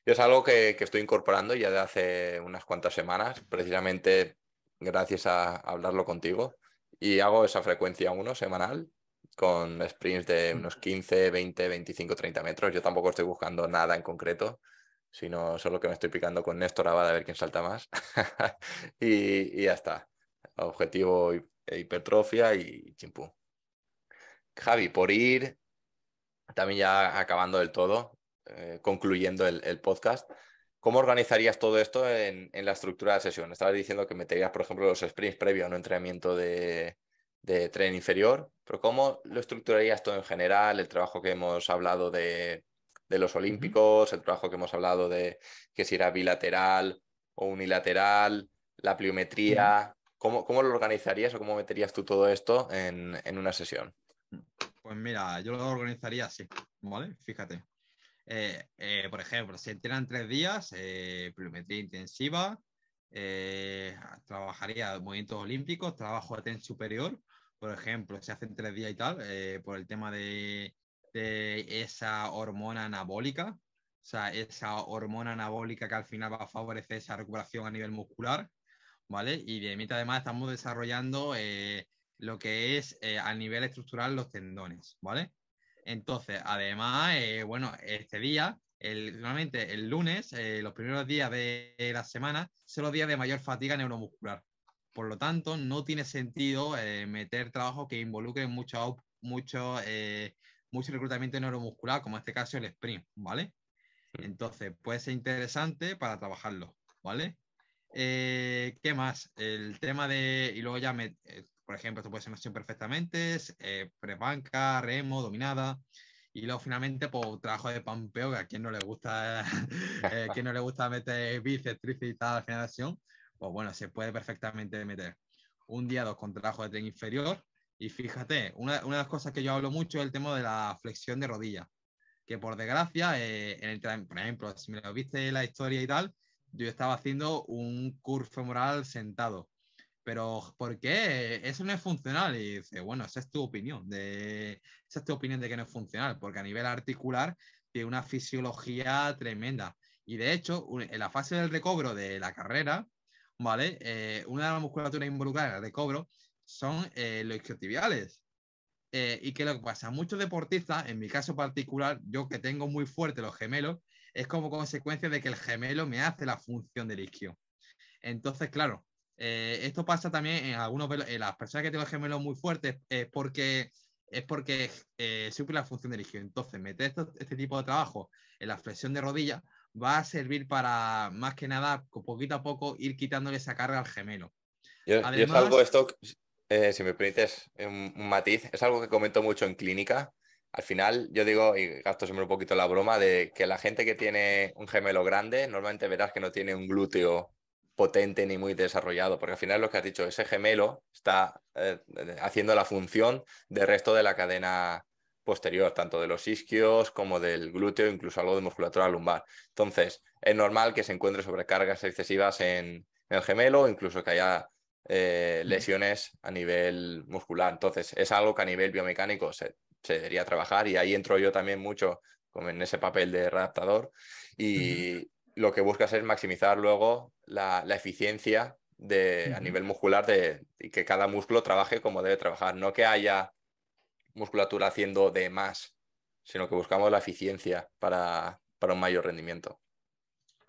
Y es algo que, que, estoy incorporando ya de hace unas cuantas semanas, precisamente gracias a hablarlo contigo. Y hago esa frecuencia uno semanal con sprints de mm. unos 15, 20, 25, 30 metros. Yo tampoco estoy buscando nada en concreto sino solo que me estoy picando con Néstor Abad a ver quién salta más. y, ya está. Objetivo eh, hipertrofia y chimpú. Javi, por ir también ya acabando del todo, eh, concluyendo el, podcast, ¿cómo organizarías todo esto en, la estructura de sesión? Estabas diciendo que meterías, por ejemplo, los sprints previo a un entrenamiento de, de tren inferior, pero ¿cómo lo estructurarías todo en general? El trabajo que hemos hablado de de los olímpicos, el trabajo que hemos hablado de que si era bilateral o unilateral, la pliometría. ¿Cómo, cómo lo organizarías o cómo meterías tú todo esto en, una sesión? Pues mira, yo lo organizaría así, ¿vale? Fíjate. Eh, eh, por ejemplo, se entrenan tres días, eh, pliometría intensiva, trabajaría movimientos olímpicos, trabajo de tren superior, por ejemplo, se hacen tres días y tal, por el tema de de este, esa hormona anabólica, o sea, esa hormona anabólica que al final va a favorecer esa recuperación a nivel muscular, ¿vale? Y de mitad además estamos desarrollando eh, lo que es eh, a nivel estructural los tendones, ¿vale? Entonces, además, eh, bueno, este día, el, normalmente el lunes, los primeros días de, la semana, son los días de mayor fatiga neuromuscular. Por lo tanto, no tiene sentido meter trabajo que involucre mucho, mucho mucho reclutamiento neuromuscular, como en este caso el sprint, ¿vale? Entonces, puede ser interesante para trabajarlo, ¿vale? Eh, ¿Qué más? El tema de, y luego ya, me, eh, por ejemplo, esto puede ser una acción perfectamente, eh, prebanca, remo, dominada, y luego finalmente, pues, trabajo de pampeo, que a quien no le gusta, eh, quien no le gusta meter bíceps, tríceps y tal, generación, pues bueno, se puede perfectamente meter un día dos con trabajo de tren inferior, y fíjate, una, una, de las cosas que yo hablo mucho es el tema de la flexión de rodilla, que por desgracia, eh, en el, por ejemplo, si me lo viste la historia y tal, yo estaba haciendo un curso femoral sentado. Pero ¿por qué? Eso no es funcional. Y dice, bueno, esa es tu opinión, de, esa es tu opinión de que no es funcional, porque a nivel articular tiene una fisiología tremenda. Y de hecho, en la fase del recobro de la carrera, ¿vale? Eh, una de las musculaturas involucradas en el recobro son eh, los isquiotibiales. Eh, y que lo que pasa, muchos deportistas, en mi caso particular, yo que tengo muy fuerte los gemelos, es como consecuencia de que el gemelo me hace la función del isquio. Entonces, claro, eh, esto pasa también en algunos las personas que tienen gemelos muy fuertes, es porque es porque la función del isquio. Entonces, meter este tipo de trabajo en la flexión de rodilla va a servir para, más que nada, poquito a poco, ir quitándole esa carga al gemelo. Además, esto, eh, si me permites un, matiz, es algo que comento mucho en clínica. Al final, yo digo, y gasto siempre un poquito la broma, de que la gente que tiene un gemelo grande, normalmente verás que no tiene un glúteo potente ni muy desarrollado, porque al final lo que has dicho, ese gemelo está eh, haciendo la función del resto de la cadena posterior, tanto de los isquios como del glúteo, incluso algo de musculatura lumbar. Entonces, es normal que se encuentre sobrecargas excesivas en el gemelo, incluso que haya eh, lesiones a nivel muscular. Entonces, es algo que a nivel biomecánico se, debería trabajar y ahí entro yo también mucho como en ese papel de adaptador y lo que buscas es maximizar luego la, eficiencia de, a nivel muscular de, y que cada músculo trabaje como debe trabajar, no que haya musculatura haciendo de más, sino que buscamos la eficiencia para, para un mayor rendimiento.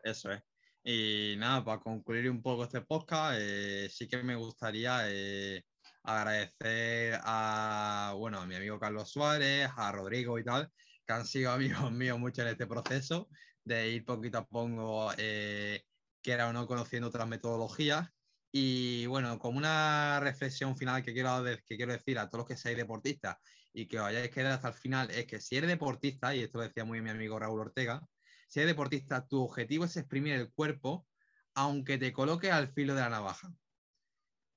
Eso es. Y nada, para concluir un poco este podcast, eh, sí que me gustaría eh, agradecer a, bueno, a mi amigo Carlos Suárez, a Rodrigo y tal, que han sido amigos míos mucho en este proceso de ir poquito a poco, eh, que era o no, conociendo otras metodologías. Y bueno, como una reflexión final que quiero, que quiero decir a todos los que seáis deportistas y que os hayáis quedado hasta el final, es que si eres deportista, y esto lo decía muy bien mi amigo Raúl Ortega, si deportista, tu objetivo es exprimir el cuerpo, aunque te coloque al filo de la navaja.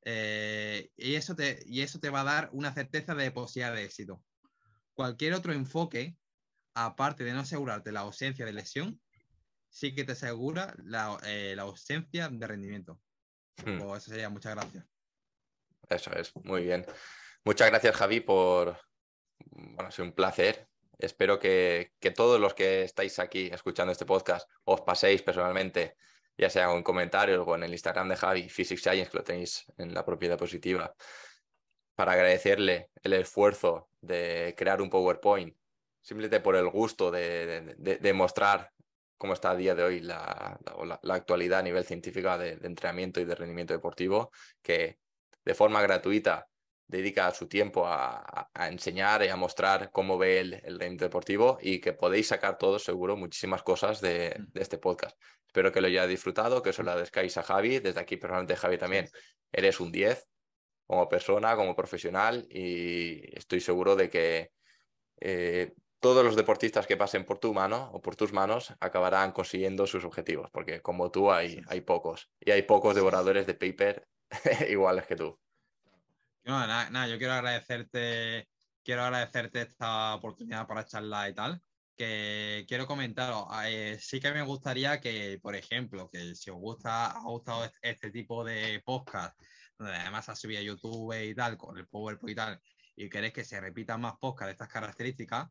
Eh, y, eso te, y eso te va a dar una certeza de posibilidad de éxito. Cualquier otro enfoque, aparte de no asegurarte la ausencia de lesión, sí que te asegura la, eh, ausencia de rendimiento. Hmm. Pues eso sería, muchas gracias. Eso es, muy bien. Muchas gracias, Javi, por. Bueno, ha un placer espero que, todos los que estáis aquí escuchando este podcast os paséis personalmente, ya sea en comentarios o en el Instagram de Javi, Physics Science, que lo tenéis en la propiedad positiva, para agradecerle el esfuerzo de crear un PowerPoint, simplemente por el gusto de, de, mostrar cómo está a día de hoy la, actualidad a nivel científico de entrenamiento y de rendimiento deportivo, que de forma gratuita dedica su tiempo a, enseñar y a mostrar cómo ve el, el deportivo y que podéis sacar todos seguro muchísimas cosas de, mm. este podcast. Espero que lo hayáis disfrutado, que os lo mm. agradezcáis a Javi. Desde aquí personalmente, Javi, también eres un 10 como persona, como profesional y estoy seguro de que eh, todos los deportistas que pasen por tu mano o por tus manos acabarán consiguiendo sus objetivos, porque como tú hay, hay pocos y hay pocos devoradores de paper iguales que tú. No, nada, nada, yo quiero agradecerte, quiero agradecerte esta oportunidad para charla y tal. Que quiero comentaros, eh, sí que me gustaría que, por ejemplo, que si os gusta, ha gustado este, este, tipo de podcast, donde además ha subido a YouTube y tal, con el PowerPoint y tal, y queréis que se repitan más podcasts de estas características,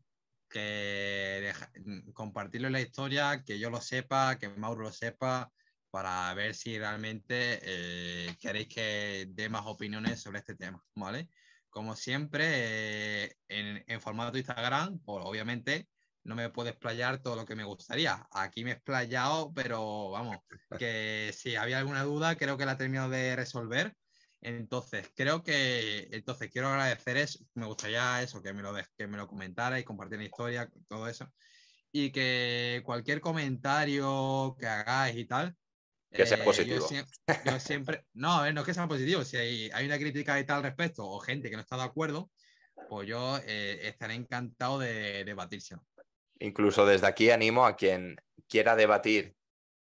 que mm, compartirlo en la historia, que yo lo sepa, que Mauro lo sepa, para ver si realmente eh, queréis que dé más opiniones sobre este tema, ¿vale? Como siempre, eh, en, formato formato Instagram, pues obviamente no me puedo explayar todo lo que me gustaría. Aquí me he explayado, pero vamos, que si había alguna duda, creo que la he terminado de resolver. Entonces, creo que, entonces quiero agradecer eso, me gustaría eso, que me lo, que me lo comentarais, compartir la historia, todo eso. Y que cualquier comentario que hagáis y tal, que sea eh, positivo. siempre, no, a ver, no es que sea positivo. Si hay, una crítica de tal respecto o gente que no está de acuerdo, pues yo eh, estaré encantado de debatirse. Incluso desde aquí animo a quien quiera debatir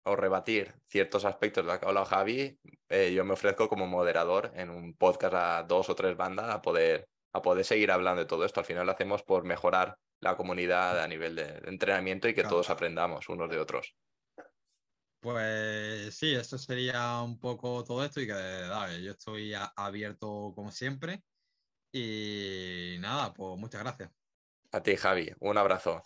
o rebatir ciertos aspectos de la que hablado Javi, eh, yo me ofrezco como moderador en un podcast a dos o tres bandas a poder, a poder seguir hablando de todo esto. Al final lo hacemos por mejorar la comunidad a nivel de entrenamiento y que todos aprendamos unos de otros. Pues sí, eso sería un poco todo esto y que yo estoy abierto como siempre. Y nada, pues muchas gracias. A ti, Javi, un abrazo.